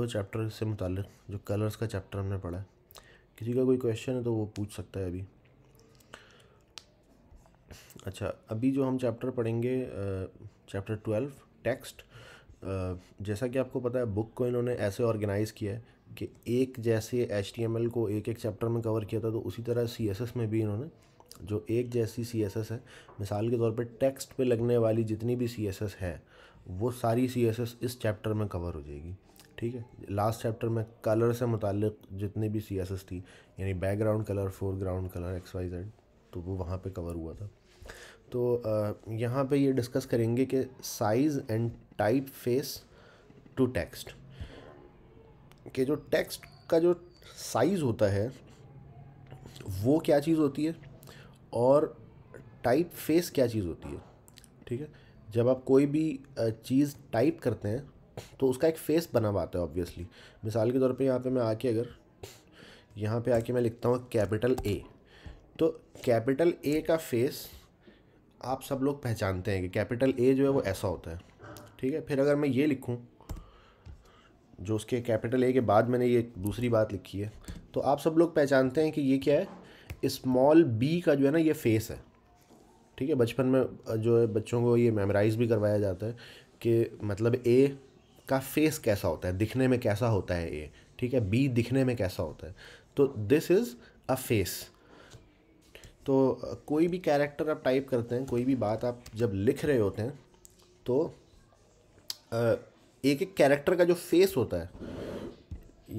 दो चैप्टर से मुतल जो कलर्स का चैप्टर हमने पढ़ा है किसी का कोई क्वेश्चन है तो वो पूछ सकता है अभी अच्छा अभी जो हम चैप्टर पढ़ेंगे चैप्टर ट्वेल्व टेक्स्ट जैसा कि आपको पता है बुक को इन्होंने ऐसे ऑर्गेनाइज़ किया है कि एक जैसे एच को एक एक चैप्टर में कवर किया था तो उसी तरह सी में भी इन्होंने जो एक जैसी सी है मिसाल के तौर पर टेक्स्ट पर लगने वाली जितनी भी सी है वो सारी सी इस चैप्टर में कवर हो जाएगी ठीक है लास्ट चैप्टर में कलर से मुतल जितनी भी सी थी यानी background colour foreground colour X Y Z तो वो वहाँ पे कवर हुआ था तो यहाँ पे ये डिस्कस करेंगे कि size and type face to text के जो टेक्स्ट का जो साइज़ होता है वो क्या चीज़ होती है और टाइप फेस क्या चीज़ होती है ठीक है जब आप कोई भी चीज़ टाइप करते हैं तो उसका एक फेस बना पाता है ऑब्वियसली मिसाल के तौर पे यहाँ पे मैं आके अगर यहाँ पे आके मैं लिखता हूँ कैपिटल ए तो कैपिटल ए का फेस आप सब लोग पहचानते हैं कि कैपिटल ए जो है वो ऐसा होता है ठीक है फिर अगर मैं ये लिखूँ जो उसके कैपिटल ए के बाद मैंने ये दूसरी बात लिखी है तो आप सब लोग पहचानते हैं कि ये क्या है स्मॉल बी का जो है ना ये फेस है ठीक है बचपन में जो है बच्चों को ये मेमोराइज़ भी करवाया जाता है कि मतलब ए का फेस कैसा होता है दिखने में कैसा होता है ए ठीक है बी दिखने में कैसा होता है तो दिस इज़ तो, अ फेस तो कोई भी कैरेक्टर आप टाइप करते हैं कोई भी बात आप जब लिख रहे होते हैं तो एक एक कैरेक्टर का जो फेस होता है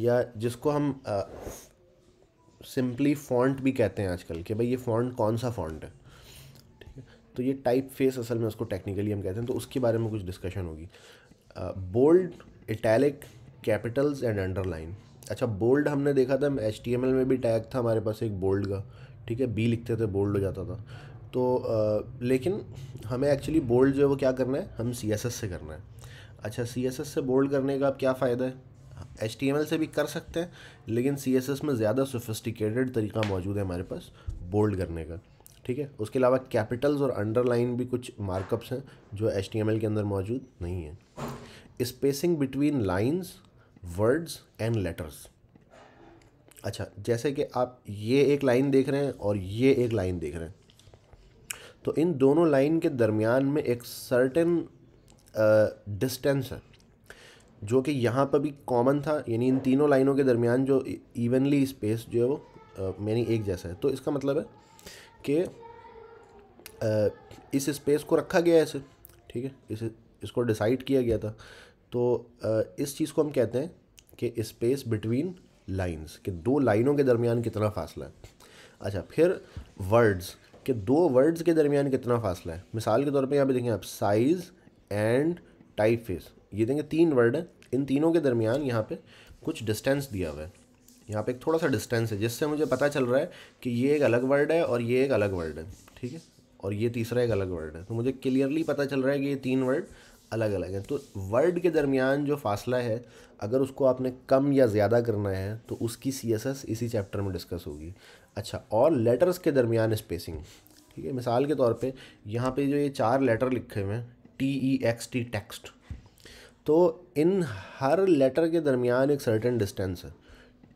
या जिसको हम सिंपली फॉन्ट भी कहते हैं आजकल कि भाई ये फॉन्ट कौन सा फॉन्ट है ठीक है तो ये टाइप फेस असल में उसको टेक्निकली हम कहते हैं तो उसके बारे में कुछ डिस्कशन होगी bold italic capitals and underline अच्छा बोल्ड हमने देखा था एच टी एम एल में भी टैग था हमारे पास एक बोल्ड का ठीक है बी लिखते थे बोल्ड हो जाता था तो आ, लेकिन हमें एक्चुअली बोल्ड जो है वो क्या करना है हम सी एस एस से करना है अच्छा सी एस एस से बोल्ड करने का अब क्या फ़ायदा है एच टी एम एल से भी कर सकते हैं लेकिन सी एस एस में ज़्यादा सोफिस्टिकेटेड तरीका मौजूद है हमारे पास बोल्ड करने का ठीक है उसके अलावा कैपिटल्स और अंडरलाइन भी कुछ मार्कअप्स हैं जो एच टी एम एल के अंदर मौजूद नहीं है spacing between lines words and letters अच्छा जैसे कि आप ये एक लाइन देख रहे हैं और ये एक लाइन देख रहे हैं तो इन दोनों लाइन के दरमियान में एक सर्टेन डिस्टेंस है जो कि यहाँ पर भी कॉमन था यानी इन तीनों लाइनों के दरमियान जो इवनली स्पेस जो है वो मैंने एक जैसा है तो इसका मतलब है कि इस स्पेस को रखा गया है ऐसे ठीक है इसे इसको डिसाइड किया गया था तो इस चीज़ को हम कहते हैं कि स्पेस बिटवीन लाइंस कि दो लाइनों के दरमियान कितना फासला है अच्छा फिर वर्ड्स कि दो वर्ड्स के दरमियान कितना फासला है मिसाल के तौर पे यहाँ पे देखें आप साइज़ एंड टाइप फेस ये देखें तीन वर्ड हैं इन तीनों के दरमियान यहाँ पे कुछ डिस्टेंस दिया हुआ है यहाँ पे एक थोड़ा सा डिस्टेंस है जिससे मुझे पता चल रहा है कि ये एक अलग वर्ड है और ये एक अलग वर्ड है ठीक है और ये तीसरा एक अलग वर्ड है तो मुझे क्लियरली पता चल रहा है कि ये तीन वर्ड अलग अलग हैं तो वर्ड के दरमियान जो फासला है अगर उसको आपने कम या ज़्यादा करना है तो उसकी सी एस एस इसी चैप्टर में डिस्कस होगी अच्छा और लेटर्स के दरमियान स्पेसिंग ठीक है मिसाल के तौर पे यहाँ पे जो ये चार लेटर लिखे हुए हैं T E X T text तो इन हर लेटर के दरमियान एक सर्टेन डिस्टेंस है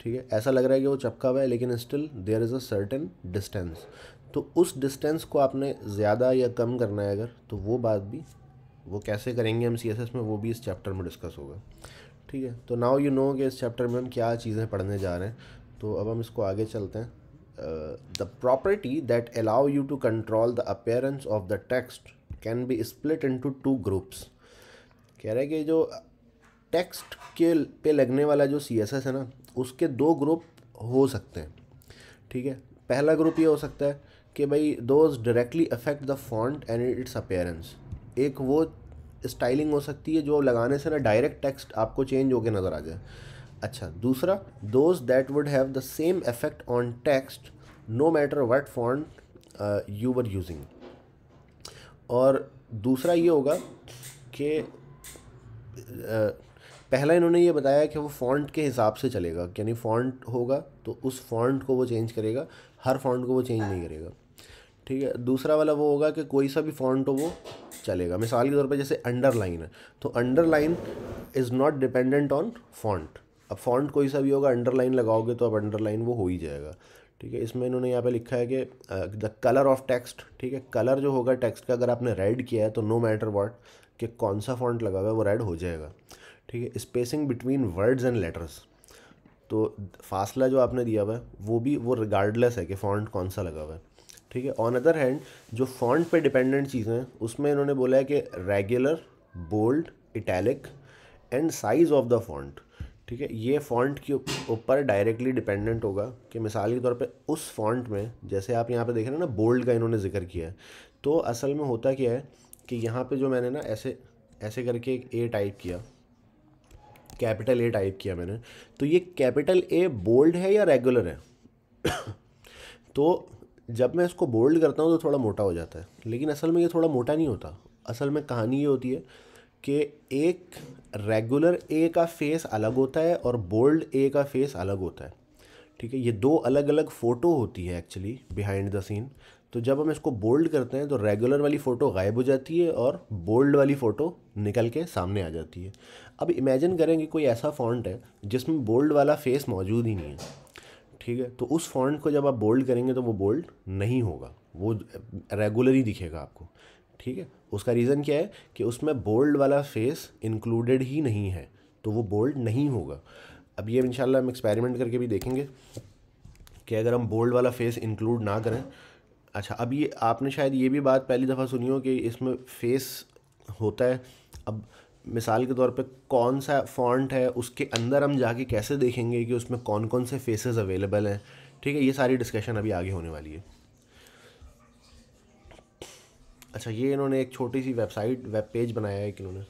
ठीक है ऐसा लग रहा है कि वो चपका हुआ है लेकिन still there is a certain distance तो उस डिस्टेंस को आपने ज़्यादा या कम करना है अगर तो वो बात भी वो कैसे करेंगे हम सी में वो भी इस चैप्टर में डिस्कस होगा ठीक है तो नाउ यू नो कि इस चैप्टर में हम क्या चीज़ें पढ़ने जा रहे हैं तो अब हम इसको आगे चलते हैं the property that allow you to control the appearance of the text can be split into two groups कह रहे हैं कि जो टेक्स्ट के पे लगने वाला जो सी एस एस है ना उसके दो ग्रुप हो सकते हैं ठीक है पहला ग्रुप ये हो सकता है कि भाई those directly affect the font and its appearance एक वो स्टाइलिंग हो सकती है जो लगाने से ना डायरेक्ट टेक्स्ट आपको चेंज होकर नज़र आ जाए अच्छा दूसरा those that would have the same effect on text no matter what font you were using और दूसरा ये होगा कि uh, पहला इन्होंने ये बताया कि वो फॉन्ट के हिसाब से चलेगा यानी फॉन्ट होगा तो उस फॉन्ट को वो चेंज करेगा हर फॉन्ट को वो चेंज नहीं करेगा ठीक है दूसरा वाला वो होगा कि कोई सा भी फॉन्ट हो वो चलेगा मिसाल के तौर पर जैसे अंडरलाइन है तो underline is not dependent on font अब फॉन्ट कोई सा भी होगा अंडरलाइन लगाओगे तो अब अंडरलाइन वो हो ही जाएगा ठीक है इसमें इन्होंने यहाँ पे लिखा है कि द कलर ऑफ टेक्स्ट ठीक है कलर जो होगा टेक्स्ट का अगर आपने रेड किया है तो नो मैटर वॉट कि कौन सा फॉन्ट लगा हुआ है वो रेड हो जाएगा ठीक है spacing between words and letters तो फासला जो आपने दिया हुआ है वो भी वो रिगार्डलेस है कि फॉन्ट कौन सा लगा हुआ है ठीक है ऑन अदर हैंड जो फॉन्ट पे डिपेंडेंट चीज़ें हैं उसमें इन्होंने बोला है कि regular bold italic and size of the font ठीक है ये फॉन्ट के ऊपर डायरेक्टली डिपेंडेंट होगा कि मिसाल के तौर पे उस फॉन्ट में जैसे आप यहाँ पे देख रहे हैं ना बोल्ड का इन्होंने जिक्र किया है तो असल में होता क्या है कि यहाँ पे जो मैंने ना ऐसे ऐसे करके एक ए टाइप किया कैपिटल ए टाइप किया मैंने तो ये कैपिटल ए बोल्ड है या रेगुलर है तो जब मैं इसको बोल्ड करता हूँ तो थोड़ा मोटा हो जाता है लेकिन असल में ये थोड़ा मोटा नहीं होता असल में कहानी ये होती है कि एक रेगुलर ए का फेस अलग होता है और बोल्ड ए का फेस अलग होता है ठीक है ये दो अलग अलग फ़ोटो होती है एक्चुअली बिहाइंड द सीन तो जब हम इसको बोल्ड करते हैं तो रेगुलर वाली फ़ोटो गायब हो जाती है और बोल्ड वाली फ़ोटो निकल के सामने आ जाती है अब इमेजिन करेंगे कोई ऐसा फॉन्ट है जिसमें बोल्ड वाला फेस मौजूद ही नहीं है ठीक है तो उस फॉन्ट को जब आप बोल्ड करेंगे तो वो बोल्ड नहीं होगा वो रेगुलर ही दिखेगा आपको ठीक है उसका रीज़न क्या है कि उसमें बोल्ड वाला फेस इंक्लूडेड ही नहीं है तो वो बोल्ड नहीं होगा अब ये इनशाला हम एक्सपेरिमेंट करके भी देखेंगे कि अगर हम बोल्ड वाला फेस इंक्लूड ना करें अच्छा अब ये आपने शायद ये भी बात पहली दफ़ा सुनी हो कि इसमें फेस होता है अब मिसाल के तौर पे कौन सा फॉन्ट है उसके अंदर हम जाके कैसे देखेंगे कि उसमें कौन कौन से फेसेस अवेलेबल हैं ठीक है ये सारी डिस्कशन अभी आगे होने वाली है अच्छा ये इन्होंने एक छोटी सी वेबसाइट वेब पेज बनाया है कि इन्होंने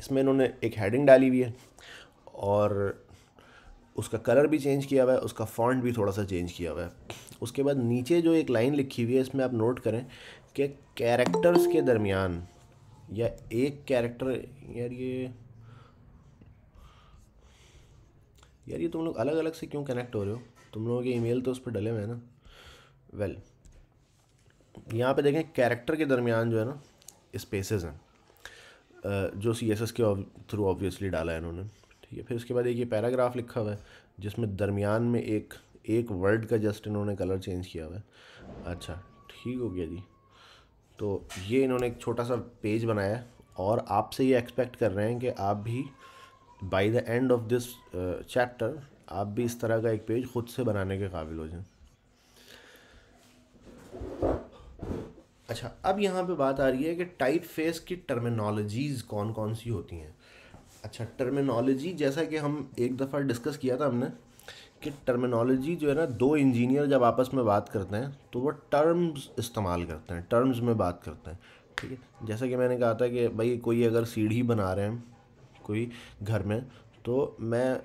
इसमें इन्होंने एक हेडिंग डाली हुई है और उसका कलर भी चेंज किया हुआ है उसका फॉन्ट भी थोड़ा सा चेंज किया हुआ है उसके बाद नीचे जो एक लाइन लिखी हुई है इसमें आप नोट करें कि कैरेक्टर्स के दरमियान या एक कैरेक्टर यार ये यार ये तुम लोग अलग अलग से क्यों कनेक्ट हो रहे हो तुम लोगों के ईमेल तो उस पर डले हुए हैं ना वेल well, यहाँ पे देखें कैरेक्टर के दरमियान जो है ना स्पेसेस हैं जो सी एस एस के थ्रू ऑब्वियसली डाला है इन्होंने ठीक है फिर उसके बाद एक ये पैराग्राफ लिखा हुआ है जिसमें दरमियान में एक एक वर्ड का जस्ट इन्होंने कलर चेंज किया हुआ है अच्छा ठीक हो गया जी तो ये इन्होंने एक छोटा सा पेज बनाया और आपसे ये एक्सपेक्ट कर रहे हैं कि आप भी by the end of this chapter आप भी इस तरह का एक पेज ख़ुद से बनाने के काबिल हो जाए अच्छा अब यहाँ पे बात आ रही है कि टाइप फेस की टर्मिनोलॉजीज़ कौन कौन सी होती हैं अच्छा टर्मिनोलॉजी जैसा कि हम एक दफ़ा डिस्कस किया था हमने कि टर्मिनोलॉजी जो है ना दो इंजीनियर जब आपस में बात करते हैं तो वो टर्म्स इस्तेमाल करते हैं टर्म्स में बात करते हैं ठीक है जैसा कि मैंने कहा था कि भाई कोई अगर सीढ़ी बना रहे हैं कोई घर में तो मैं आ,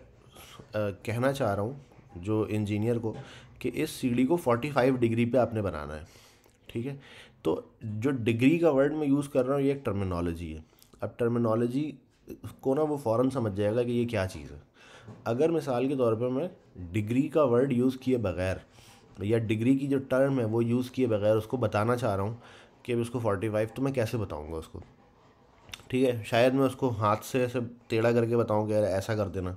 कहना चाह रहा हूँ जो इंजीनियर को कि इस सीढ़ी को 45 डिग्री पे आपने बनाना है ठीक है तो जो डिग्री का वर्ड मैं यूज़ कर रहा हूँ ये एक टर्मिनोलॉजी है अब टर्मिनोलॉजी को ना वो फ़ौरन समझ जाएगा कि ये क्या चीज़ है अगर मिसाल के तौर पर मैं डिग्री का वर्ड यूज़ किए बगैर या डिग्री की जो टर्म है वो यूज़ किए बगैर उसको बताना चाह रहा हूँ कि अभी उसको फोर्टी फाइव तो मैं कैसे बताऊँगा उसको ठीक है शायद मैं उसको हाथ से ऐसे टेढ़ा करके बताऊँ कि अरे ऐसा कर देना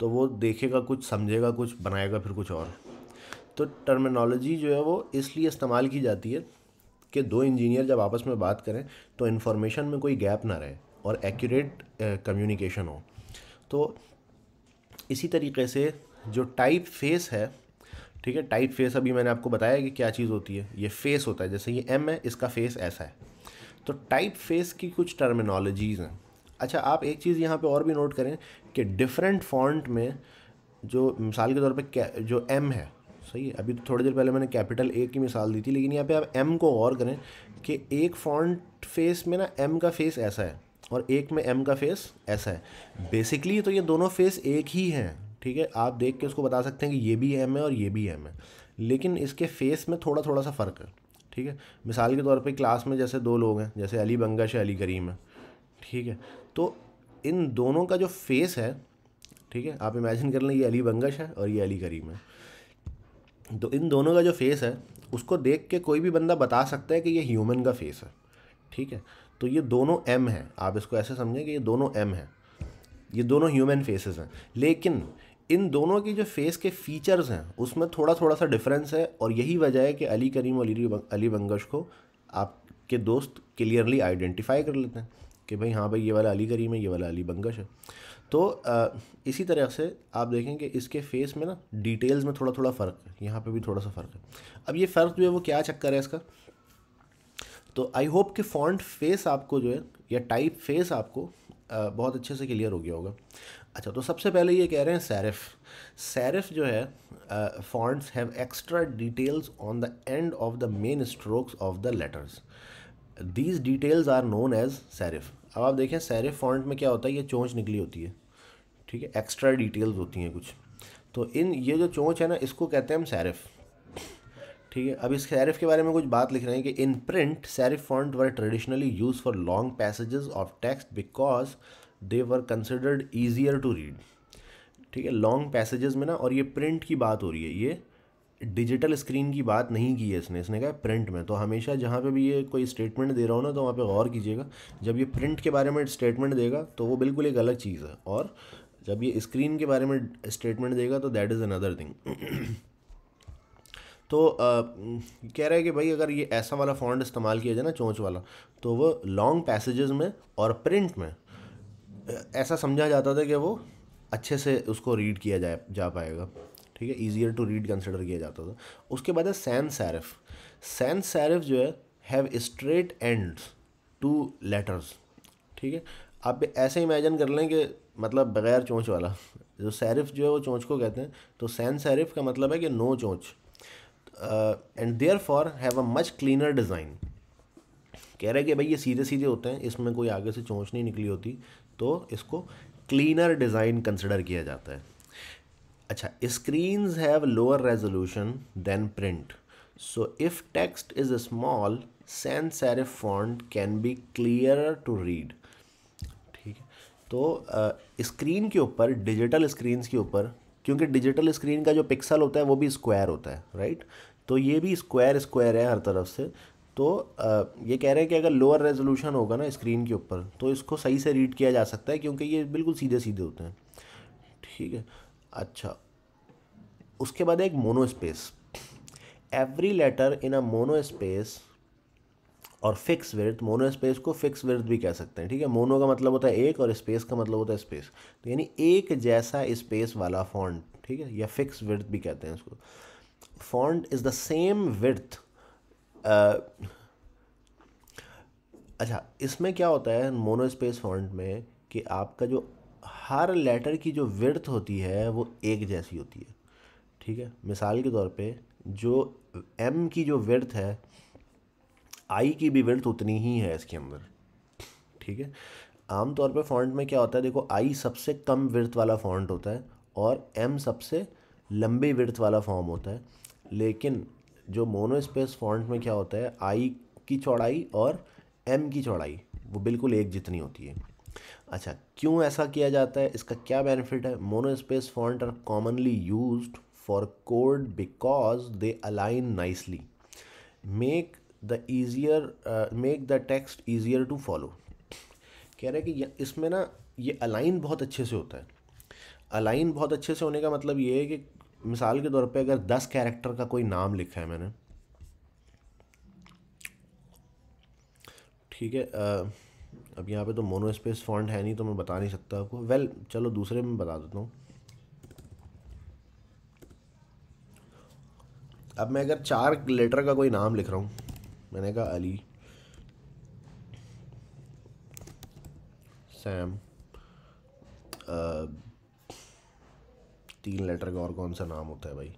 तो वो देखेगा कुछ समझेगा कुछ बनाएगा फिर कुछ और तो टर्मिनोलॉजी जो है वो इसलिए इस्तेमाल की जाती है कि दो इंजीनियर जब आपस में बात करें तो इन्फॉर्मेशन में कोई गैप ना रहे और एक्यूरेट कम्युनिकेशन हो तो इसी तरीके से जो टाइप फेस है ठीक है टाइप फेस अभी मैंने आपको बताया कि क्या चीज़ होती है ये फेस होता है जैसे ये एम है इसका फेस ऐसा है तो टाइप फेस की कुछ टर्मिनोलॉजीज़ हैं अच्छा आप एक चीज़ यहाँ पे और भी नोट करें कि डिफरेंट फॉन्ट में जो मिसाल के तौर पे जो एम है सही है अभी तो थोड़ी देर पहले मैंने कैपिटल ए की मिसाल दी थी लेकिन यहाँ पे आप एम को और करें कि एक फॉन्ट फेस में ना एम का फेस ऐसा है और एक में एम का फेस ऐसा है बेसिकली तो ये दोनों फेस एक ही हैं ठीक है आप देख के उसको बता सकते हैं कि ये भी एम है और ये भी एम है लेकिन इसके फेस में थोड़ा थोड़ा सा फ़र्क है ठीक है मिसाल के तौर पे क्लास में जैसे दो लोग हैं जैसे अली बंगश है अली करीम है ठीक है तो इन दोनों का जो फेस है ठीक है आप इमेजिन कर लें ये अली बंगश है और ये अली करीम है तो इन दोनों का जो फेस है उसको देख के कोई भी बंदा बता सकता है कि ये ह्यूमन का फेस है ठीक है तो ये दोनों एम हैं आप इसको ऐसे समझें कि ये दोनों एम हैं ये दोनों ह्यूमन फेसेस हैं लेकिन इन दोनों की जो फेस के फीचर्स हैं उसमें थोड़ा थोड़ा सा डिफरेंस है और यही वजह है कि अली करीम और अली अली बंगश को आपके दोस्त क्लियरली आइडेंटिफाई कर लेते हैं कि भाई हाँ भाई ये वाला अली करीम है ये वाला अली बंगश है तो इसी तरह से आप देखें कि इसके फेस में ना डिटेल्स में थोड़ा थोड़ा फ़र्क है यहाँ पर भी थोड़ा सा फ़र्क है अब ये फ़र्क जो है वो क्या चक्कर है इसका तो आई होप कि फॉन्ट फेस आपको जो है या टाइप फेस आपको बहुत अच्छे से क्लियर हो गया होगा अच्छा तो सबसे पहले ये कह रहे हैं सैरफ सैरफ जो है fonts have extra details on the end of the main strokes of the letters these details are known as serif अब आप देखें सैरफ फॉन्ट में क्या होता है ये चोंच निकली होती है ठीक है एक्स्ट्रा डिटेल्स होती हैं कुछ तो इन ये जो चोंच है ना इसको कहते हैं हम सैरफ ठीक है अब इस सैरिफ के बारे में कुछ बात लिख रहे हैं कि in print serif font were traditionally used for long passages of text because they were considered easier to read ठीक है लॉन्ग पैसेजेस में ना और ये प्रिंट की बात हो रही है ये डिजिटल स्क्रीन की बात नहीं की है इसने इसने कहा प्रिंट में तो हमेशा जहाँ पे भी ये कोई स्टेटमेंट दे रहा हो ना तो वहाँ पे गौर कीजिएगा जब ये प्रिंट के बारे में स्टेटमेंट देगा तो वो बिल्कुल एक अलग चीज़ है और जब ये स्क्रीन के बारे में स्टेटमेंट देगा तो दैट इज़ अनदर थिंग तो आ, कह रहा है कि भाई अगर ये ऐसा वाला फॉन्ट इस्तेमाल किया जाए ना चोंच वाला तो वो लॉन्ग पैसेजेस में और प्रिंट में ऐसा समझा जाता था कि वो अच्छे से उसको रीड किया जा जा पाएगा ठीक है ईजियर टू रीड कंसिडर किया जाता था उसके बाद है सैन सैरफ सैन सैरफ जो है have straight end to letters ठीक है आप ऐसे इमेजिन कर लें कि मतलब बगैर चोंच वाला जो सैरफ जो है वो चोंच को कहते हैं तो सैन सैरफ का मतलब है कि नो चोंच uh, and therefore have a much cleaner design कह रहे कि भाई ये सीधे सीधे होते हैं इसमें कोई आगे से चोंच नहीं निकली होती तो इसको क्लीनर डिज़ाइन कंसिडर किया जाता है अच्छा screens have lower resolution than print so if text is small sans serif font can be clear to read ठीक है तो स्क्रीन uh, के ऊपर डिजिटल स्क्रीन्स के ऊपर क्योंकि डिजिटल स्क्रीन का जो पिक्सल होता है वो भी स्क्वायर होता है राइट तो ये भी स्क्वायर स्क्वायर है हर तरफ से तो ये कह रहे हैं कि अगर लोअर रेजोल्यूशन होगा ना स्क्रीन के ऊपर तो इसको सही से रीड किया जा सकता है क्योंकि ये बिल्कुल सीधे सीधे होते हैं ठीक है अच्छा उसके बाद एक mono space every letter in a mono space और फिक्स विर्थ मोनो स्पेस को फिक्स विर्थ भी कह सकते हैं ठीक है मोनो का मतलब होता है एक और स्पेस का मतलब होता है स्पेस तो यानी एक जैसा स्पेस वाला फॉन्ट ठीक है या फिक्स विर्थ भी कहते हैं उसको font is the same width अच्छा इसमें क्या होता है मोनो स्पेस फॉन्ट में कि आपका जो हर लेटर की जो विर्थ होती है वो एक जैसी होती है ठीक है मिसाल के तौर पे जो एम की जो विर्थ है आई की भी विर्थ उतनी ही है इसके अंदर ठीक है आमतौर पे फॉन्ट में क्या होता है देखो आई सबसे कम विर्थ वाला फॉन्ट होता है और एम सबसे लंबी विर्थ वाला फॉर्म होता है लेकिन जो मोनो स्पेस फॉन्ट में क्या होता है आई की चौड़ाई और एम की चौड़ाई वो बिल्कुल एक जितनी होती है अच्छा क्यों ऐसा किया जाता है इसका क्या बेनिफिट है mono space font are commonly use for code because they align nicely make the easier make the text easier to follow कह रहे हैं कि इसमें ना ये अलाइन बहुत अच्छे से होता है अलाइन बहुत अच्छे से होने का मतलब ये है कि मिसाल के तौर पे अगर दस कैरेक्टर का कोई नाम लिखा है मैंने ठीक है अब यहाँ पे तो मोनो स्पेस फॉन्ट है नहीं तो मैं बता नहीं सकता आपको वेल चलो दूसरे में बता देता हूँ अब मैं अगर चार लेटर का कोई नाम लिख रहा हूँ मैंने कहा अली सैम तीन लेटर का और कौन सा नाम होता है भाई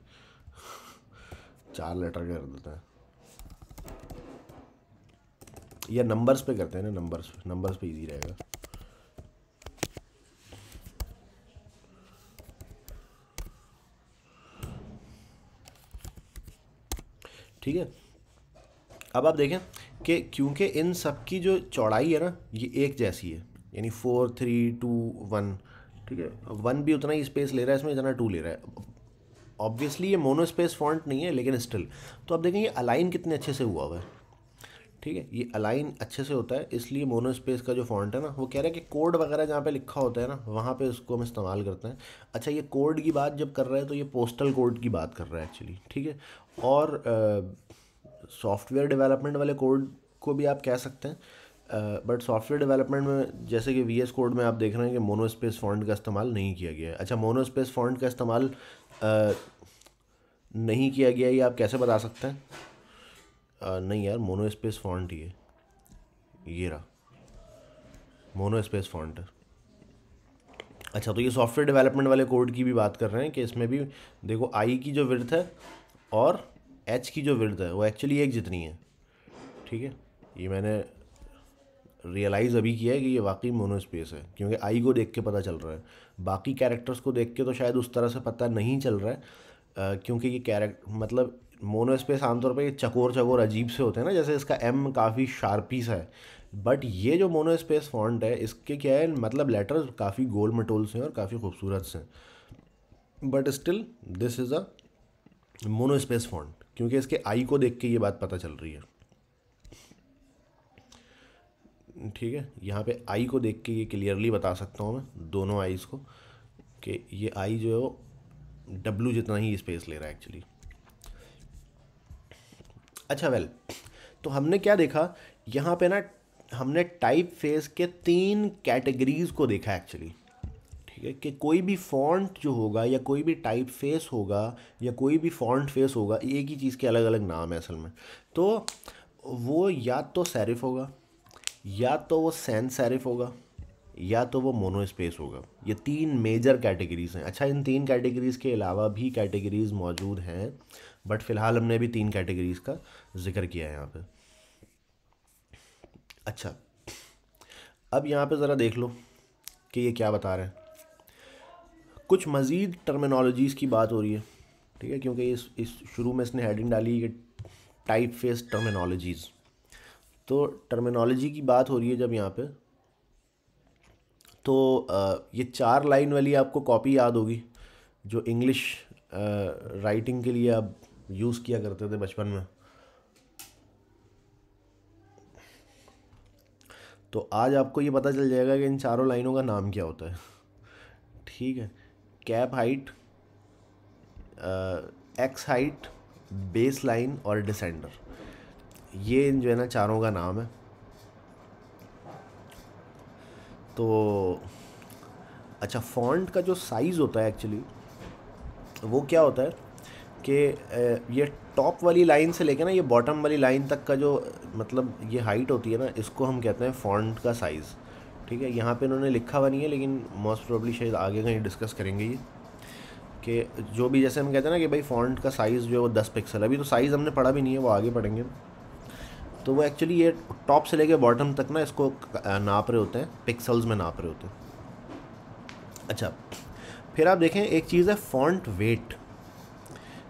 चार लेटर कर देते हैं या नंबर्स पे करते हैं ना नंबर्स नंबर्स पे इजी रहेगा ठीक है अब आप देखें कि क्योंकि इन सब की जो चौड़ाई है ना ये एक जैसी है यानी फोर थ्री टू वन ठीक है वन भी उतना ही स्पेस ले रहा है इसमें जितना टू ले रहा है ऑब्वियसली ये मोनो स्पेस फॉन्ट नहीं है लेकिन स्टिल तो आप देखें ये अलाइन कितने अच्छे से हुआ हुआ है ठीक है ये अलाइन अच्छे से होता है इसलिए मोनो स्पेस का जो फॉन्ट है ना वो कह रहा है कि कोड वगैरह जहाँ पे लिखा होता है ना वहाँ पे उसको हम इस्तेमाल करते हैं अच्छा ये कोड की बात जब कर रहा है तो ये पोस्टल कोड की बात कर रहा है एक्चुअली ठीक है और सॉफ्टवेयर डेवलपमेंट वाले कोड को भी आप कह सकते हैं बट सॉफ्टवेयर डेवलपमेंट में जैसे कि वी एस कोड में आप देख रहे हैं कि मोनो स्पेस फॉन्ट का इस्तेमाल नहीं किया गया है अच्छा मोनो स्पेस फॉन्ट का इस्तेमाल नहीं किया गया ये आप कैसे बता सकते हैं आ, नहीं यार मोनो स्पेस फॉन्ट ये ये रहा मोनो स्पेस फॉन्ट अच्छा तो ये सॉफ्टवेयर डेवलपमेंट वाले कोड की भी बात कर रहे हैं कि इसमें भी देखो आई की जो विर्थ है और एच की जो विर्थ है वो एक्चुअली एक जितनी है ठीक है ये मैंने रियलाइज़ अभी किया है कि ये वाकई मोनोस्पेस है क्योंकि आई को देख के पता चल रहा है बाकी कैरेक्टर्स को देख के तो शायद उस तरह से पता नहीं चल रहा है क्योंकि ये कैरेक्ट मतलब मोनोस्पेस आमतौर पर ये चकोर चकोर अजीब से होते हैं ना जैसे इसका एम काफ़ी शार्पीस है बट ये जो मोनोस्पेस फॉन्ट है इसके क्या है मतलब लेटर्स काफ़ी गोल मटोल से हैं और काफ़ी खूबसूरत से हैं but still this is a monospace font क्योंकि इसके आई को देख के ये बात पता चल रही है ठीक है यहाँ पे आई को देख के ये क्लियरली बता सकता हूँ मैं दोनों आईज़ को कि ये आई जो है वो डब्लू जितना ही स्पेस ले रहा है एक्चुअली अच्छा वेल तो हमने क्या देखा यहाँ पे ना हमने टाइप फेस के तीन कैटेगरीज को देखा एक्चुअली ठीक है कि कोई भी फॉन्ट जो होगा या कोई भी टाइप फेस होगा या कोई भी फॉन्ट फेस होगा एक ही चीज़ के अलग अलग नाम है असल में तो वो या तो सेरिफ होगा या तो वो सैन सैरिफ होगा या तो वो मोनो स्पेस होगा ये तीन मेजर कैटेगरीज हैं अच्छा इन तीन कैटेगरीज़ के अलावा भी कैटेगरीज़ मौजूद हैं बट फ़िलहाल हमने अभी तीन कैटेगरीज़ का जिक्र किया है यहाँ पे अच्छा अब यहाँ पे ज़रा देख लो कि ये क्या बता रहे हैं कुछ मज़ीद टर्मिनोलॉजीज़ की बात हो रही है ठीक है क्योंकि इस इस शुरू में इसने हेडिंग डाली कि टाइप फेस टर्मिनोलॉजीज़ तो टर्मिनोलॉजी की बात हो रही है जब यहाँ पे तो ये चार लाइन वाली आपको कॉपी याद होगी जो इंग्लिश राइटिंग के लिए आप यूज़ किया करते थे बचपन में तो आज आपको ये पता चल जाएगा कि इन चारों लाइनों का नाम क्या होता है ठीक है cap height x height base line और डिसेंडर ये जो है ना चारों का नाम है तो अच्छा फॉन्ट का जो साइज़ होता है एक्चुअली वो क्या होता है कि ये टॉप वाली लाइन से लेके ना ये बॉटम वाली लाइन तक का जो मतलब ये हाइट होती है ना इसको हम कहते हैं फॉन्ट का साइज़ ठीक है यहाँ पे इन्होंने लिखा हुआ नहीं है लेकिन मोस्ट प्रोबली शायद आगे कहीं डिस्कस करेंगे ये कि जो भी जैसे हम कहते हैं ना कि भाई फॉन्ट का साइज़ जो है वो दस पिक्सल अभी तो साइज़ हमने पढ़ा भी नहीं है वो आगे पढ़ेंगे तो वो एक्चुअली ये टॉप से लेके बॉटम तक ना इसको नाप रहे होते हैं पिक्सल्स में नाप रहे होते हैं अच्छा फिर आप देखें एक चीज़ है फॉन्ट वेट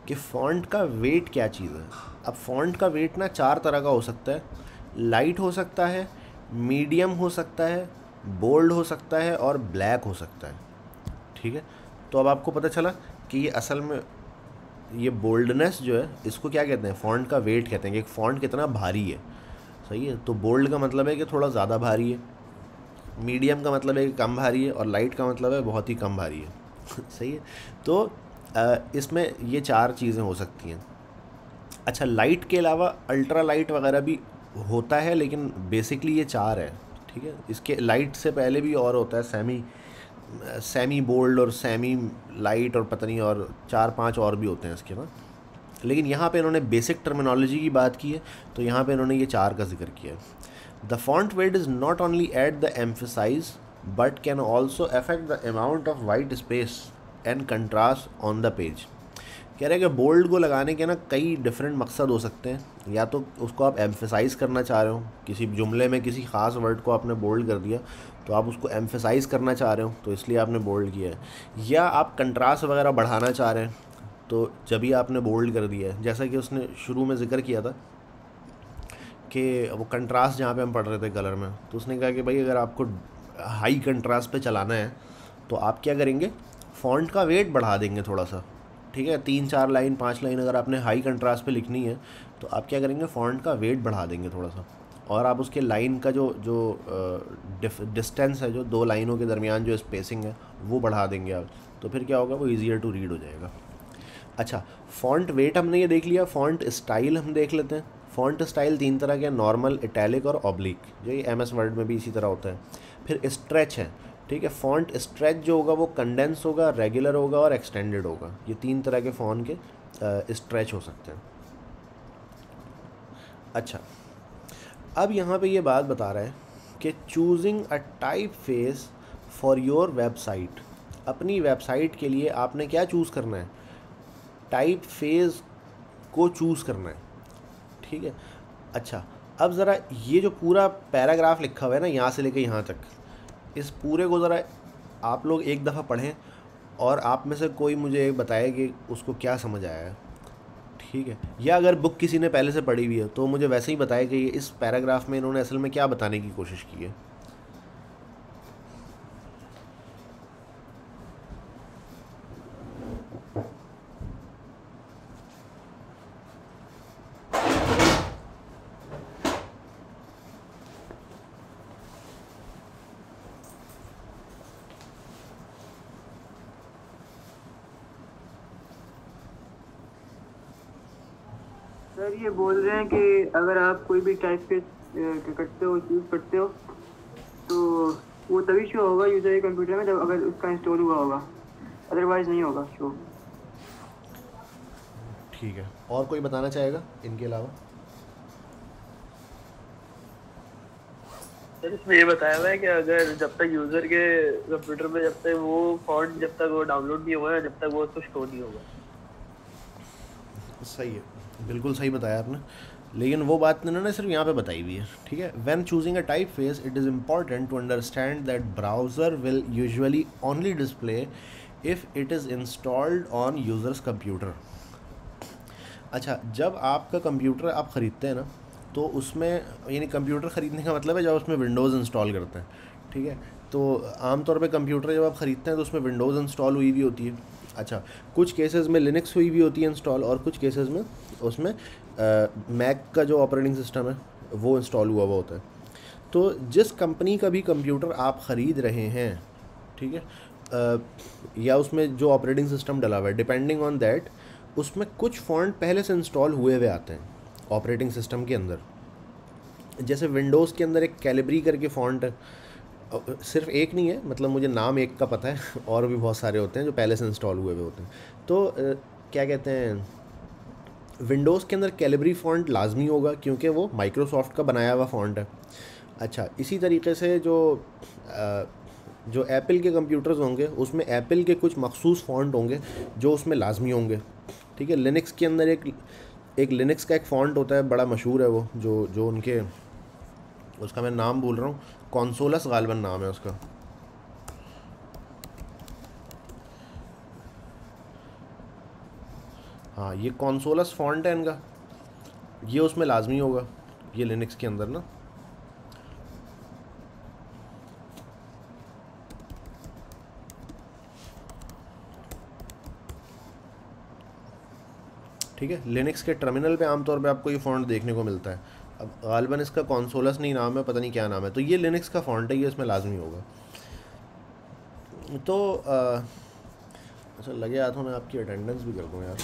कि फॉन्ट का वेट क्या चीज़ है अब फॉन्ट का वेट ना चार तरह का हो सकता है लाइट हो सकता है मीडियम हो सकता है बोल्ड हो सकता है और ब्लैक हो सकता है ठीक है तो अब आपको पता चला कि ये असल में ये बोल्डनेस जो है इसको क्या कहते हैं फ़ॉन्ट का वेट कहते हैं कि फ़ॉन्ट कितना भारी है सही है तो बोल्ड का मतलब है कि थोड़ा ज़्यादा भारी है मीडियम का मतलब है कि कम भारी है और लाइट का मतलब है बहुत ही कम भारी है सही है तो इसमें ये चार चीज़ें हो सकती हैं अच्छा लाइट के अलावा अल्ट्रा लाइट वगैरह भी होता है लेकिन बेसिकली ये चार है ठीक है इसके लाइट से पहले भी और होता है सेमी सेमी बोल्ड और सेमी लाइट और पता नहीं और चार पांच और भी होते हैं इसके ना लेकिन यहाँ पे इन्होंने बेसिक टर्मिनोलॉजी की बात की है तो यहाँ पे इन्होंने ये चार का जिक्र किया है the font weight is not only at the emphasize but can also affect the amount of white space and contrast on the page कह रहे हैं कि बोल्ड को लगाने के ना कई डिफरेंट मकसद हो सकते हैं या तो उसको आप एम्फेसाइज़ करना चाह रहे हो किसी जुमले में किसी ख़ास वर्ड को आपने बोल्ड कर दिया तो आप उसको एम्फेसाइज़ करना चाह रहे हो तो इसलिए आपने बोल्ड किया है या आप कंट्रास्ट वगैरह बढ़ाना चाह रहे हैं तो जब ही आपने बोल्ड कर दिया है जैसा कि उसने शुरू में ज़िक्र किया था कि वो कंट्रास्ट जहाँ पे हम पढ़ रहे थे कलर में तो उसने कहा कि भाई अगर आपको हाई कंट्रास्ट पे चलाना है तो आप क्या करेंगे फॉन्ट का वेट बढ़ा देंगे थोड़ा सा ठीक है तीन चार लाइन पाँच लाइन अगर आपने हाई कंट्रास्ट पे लिखनी है तो आप क्या करेंगे फॉन्ट का वेट बढ़ा देंगे थोड़ा सा और आप उसके लाइन का जो जो डिस्टेंस है जो दो लाइनों के दरमियान जो स्पेसिंग है वो बढ़ा देंगे आप तो फिर क्या होगा वो ईजियर टू रीड हो जाएगा अच्छा फॉन्ट वेट हमने ये देख लिया फॉन्ट स्टाइल हम देख लेते हैं फॉन्ट स्टाइल तीन तरह के नॉर्मल इटैलिक और ऑब्लिक जो ये एम एस वर्ड में भी इसी तरह होता है फिर स्ट्रेच है ठीक है फॉन्ट स्ट्रेच जो होगा वो कंडेंस होगा रेगुलर होगा और एक्सटेंडेड होगा ये तीन तरह के फ़ॉन्ट के स्ट्रेच हो सकते हैं अच्छा अब यहाँ पे ये बात बता रहा है कि choosing a type face for your website अपनी वेबसाइट के लिए आपने क्या चूज़ करना है टाइप फेस को चूज़ करना है ठीक है अच्छा अब ज़रा ये जो पूरा पैराग्राफ लिखा हुआ है ना यहाँ से लेकर यहाँ तक इस पूरे को ज़रा आप लोग एक दफ़ा पढ़ें और आप में से कोई मुझे बताए कि उसको क्या समझ आया है ठीक है या अगर बुक किसी ने पहले से पढ़ी हुई है तो मुझे वैसे ही बताया कि इस पैराग्राफ में इन्होंने असल में क्या बताने की कोशिश की है बोल रहे हैं कि अगर आप कोई भी टाइप के करते हो यूज़ करते हो तो वो तभी शो होगा यूज़र के कंप्यूटर में जब अगर उसका इंस्टॉल हुआ होगा अदरवाइज नहीं होगा शो ठीक है और कोई बताना चाहेगा इनके अलावा इसमें ये बताया हुआ है कि अगर जब तक यूज़र के कंप्यूटर में जब तक वो फॉन्ट जब तक वो डाउनलोड नहीं हुआ है जब तक वो उसको शो नहीं होगा सही है बिल्कुल सही बताया आपने लेकिन वो बात इन्होंने सिर्फ यहाँ पे बताई हुई है ठीक है when choosing a type face it is important to understand that browser will usually only display if it is installed on users computer अच्छा जब आपका कंप्यूटर आप ख़रीदते हैं ना तो उसमें यानी कंप्यूटर ख़रीदने का मतलब है जब उसमें विंडोज़ इंस्टॉल करते हैं ठीक है तो आमतौर पे कंप्यूटर जब आप ख़रीदते हैं तो उसमें विंडोज़ इंस्टॉल हुई भी होती है अच्छा कुछ केसेस में लिनक्स हुई भी होती है इंस्टॉल और कुछ केसेस में उसमें मैक का जो ऑपरेटिंग सिस्टम है वो इंस्टॉल हुआ हुआ होता है तो जिस कंपनी का भी कंप्यूटर आप ख़रीद रहे हैं ठीक है uh, या उसमें जो ऑपरेटिंग सिस्टम डला हुआ है डिपेंडिंग ऑन दैट उसमें कुछ फॉन्ट पहले से इंस्टॉल हुए हुए आते हैं ऑपरेटिंग सिस्टम के अंदर जैसे विंडोज़ के अंदर एक कैलिब्री करके फॉन्ट है सिर्फ एक नहीं है मतलब मुझे नाम एक का पता है और भी बहुत सारे होते हैं जो पहले से इंस्टॉल हुए हुए होते हैं तो क्या कहते हैं विंडोज़ के अंदर कैलिबरी फॉन्ट लाजमी होगा क्योंकि वो माइक्रोसॉफ्ट का बनाया हुआ फॉन्ट है अच्छा इसी तरीके से जो आ, जो एप्पल के कंप्यूटर्स होंगे उसमें एप्पल के कुछ मखसूस फॉन्ट होंगे जो उसमें लाजमी होंगे ठीक है लिनक्स के अंदर एक एक लिनक्स का एक फ़ॉन्ट होता है बड़ा मशहूर है वो जो जो उनके उसका मैं नाम भूल रहा हूँ कॉन्सोलस गालबन नाम है उसका हाँ ये कॉन्सोलस फॉन्ट है इनका ये उसमें लाजमी होगा ये लिनक्स के अंदर ना ठीक है लिनक्स के टर्मिनल पे आमतौर पे आपको ये फॉन्ट देखने को मिलता है अब गालबन इसका कॉन्सोलस नहीं नाम है पता नहीं क्या नाम है तो ये लिनक्स का फॉन्ट है ये इसमें लाजमी होगा तो अच्छा लगे हूँ मैं आपकी अटेंडेंस भी कर दूँ यार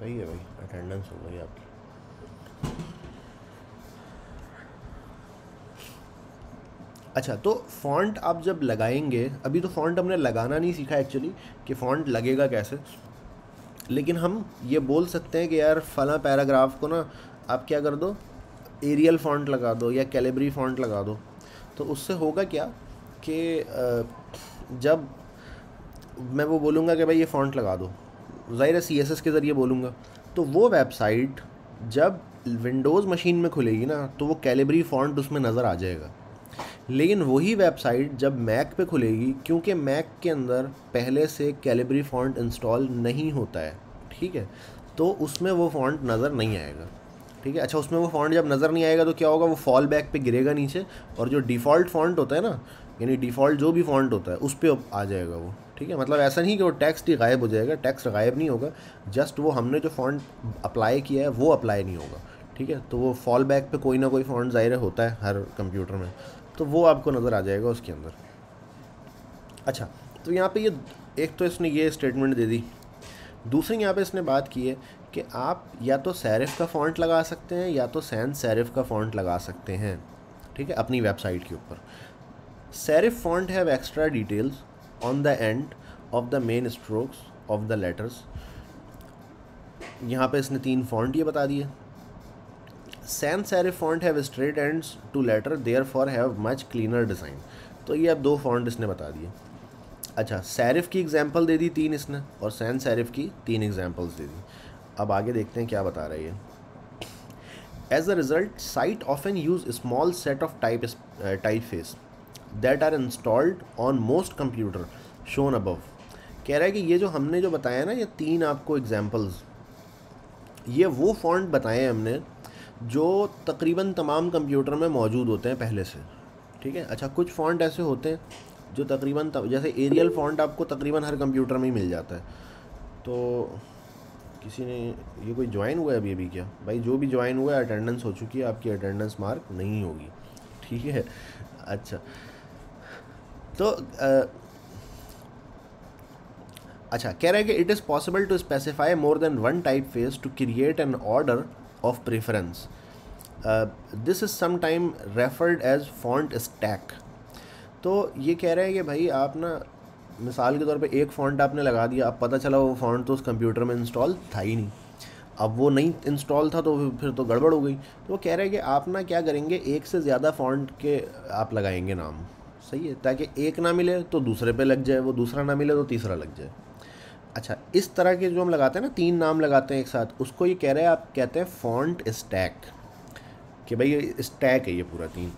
सही है भाई अटेंडेंस हो गई आपकी अच्छा तो फॉन्ट आप जब लगाएंगे अभी तो फॉन्ट हमने लगाना नहीं सीखा एक्चुअली कि फॉन्ट लगेगा कैसे लेकिन हम ये बोल सकते हैं कि यार फला पैराग्राफ को ना आप क्या कर दो एरियल फॉन्ट लगा दो या कैलेबरी फॉन्ट लगा दो तो उससे होगा क्या कि जब मैं वो बोलूँगा कि भाई ये फॉन्ट लगा दो ज़ाहिर है सी के ज़रिए बोलूँगा तो वो वेबसाइट जब विंडोज़ मशीन में खुलेगी ना तो वो कैलेबरी फॉन्ट उसमें नज़र आ जाएगा लेकिन वही वेबसाइट जब मैक पे खुलेगी क्योंकि मैक के अंदर पहले से कैलिब्री फॉन्ट इंस्टॉल नहीं होता है ठीक है तो उसमें वो फॉन्ट नज़र नहीं आएगा ठीक है अच्छा उसमें वो फॉन्ट जब नज़र नहीं आएगा तो क्या होगा वो फॉल बैक पर गिरेगा नीचे और जो डिफ़ॉल्ट फॉन्ट होता है ना यानी डिफ़ॉल्ट जो भी फॉन्ट होता है उस पर आ जाएगा वो ठीक है मतलब ऐसा नहीं कि वो टेक्स्ट ही गायब हो जाएगा टेक्स्ट गायब नहीं होगा जस्ट वो हमने जो फॉन्ट अप्लाई किया है वो अप्लाई नहीं होगा ठीक है तो वो फॉल बैक पे कोई ना कोई फॉन्ट ज़ाहिर होता है हर कंप्यूटर में तो वो आपको नज़र आ जाएगा उसके अंदर अच्छा तो यहाँ पे ये एक तो इसने ये स्टेटमेंट दे दी दूसरी यहाँ पे इसने बात की है कि आप या तो सैरफ का फॉन्ट लगा सकते हैं या तो सैन सैरफ का फॉन्ट लगा सकते हैं ठीक है अपनी वेबसाइट के ऊपर serif font have extra details on the end of the main strokes of the letters यहाँ पे इसने तीन फॉन्ट ये बता दिए San sans font have straight end to letter there for have much cleaner design तो ये अब दो फॉन्ट इसने बता दिए अच्छा सैरिफ की एग्जांपल दे दी तीन इसने और सैन सैरिफ की तीन एग्जांपल्स दे दी अब आगे देखते हैं क्या बता रहा है as a result site of an use small set of type type face that are installed on most computer shown above कह रहा है कि ये जो हमने जो बताया ना ये तीन आपको एग्जाम्पल्स ये वो फॉन्ट बताए हमने जो तकरीबन तमाम कंप्यूटर में मौजूद होते हैं पहले से ठीक है अच्छा कुछ फ़ॉन्ट ऐसे होते हैं जो तकरीबन जैसे एरियल फ़ॉन्ट आपको तकरीबन हर कंप्यूटर में ही मिल जाता है तो किसी ने ये कोई ज्वाइन हुआ है अभी अभी क्या भाई जो भी ज्वाइन हुआ है अटेंडेंस हो चुकी है आपकी अटेंडेंस मार्क नहीं होगी ठीक है अच्छा तो आ, अच्छा कह रहा है कि it is possible to specify more than one type face to create an order of preference. Uh, this is sometime referred as font stack तो ये कह रहे हैं कि भाई आप ना मिसाल के तौर पे एक फ़ॉन्ट आपने लगा दिया अब पता चला वो फ़ॉन्ट तो उस कंप्यूटर में इंस्टॉल था ही नहीं अब वो नहीं इंस्टॉल था तो फिर तो गड़बड़ हो गई तो वो कह रहे हैं कि आप ना क्या करेंगे एक से ज़्यादा फ़ॉन्ट के आप लगाएंगे नाम सही है ताकि एक ना मिले तो दूसरे पे लग जाए वो दूसरा ना मिले तो तीसरा लग जाए अच्छा इस तरह के जो हम लगाते हैं ना तीन नाम लगाते हैं एक साथ उसको ये कह रहे हैं आप कहते हैं फॉन्ट स्टैक कि भाई ये स्टैक है ये पूरा तीन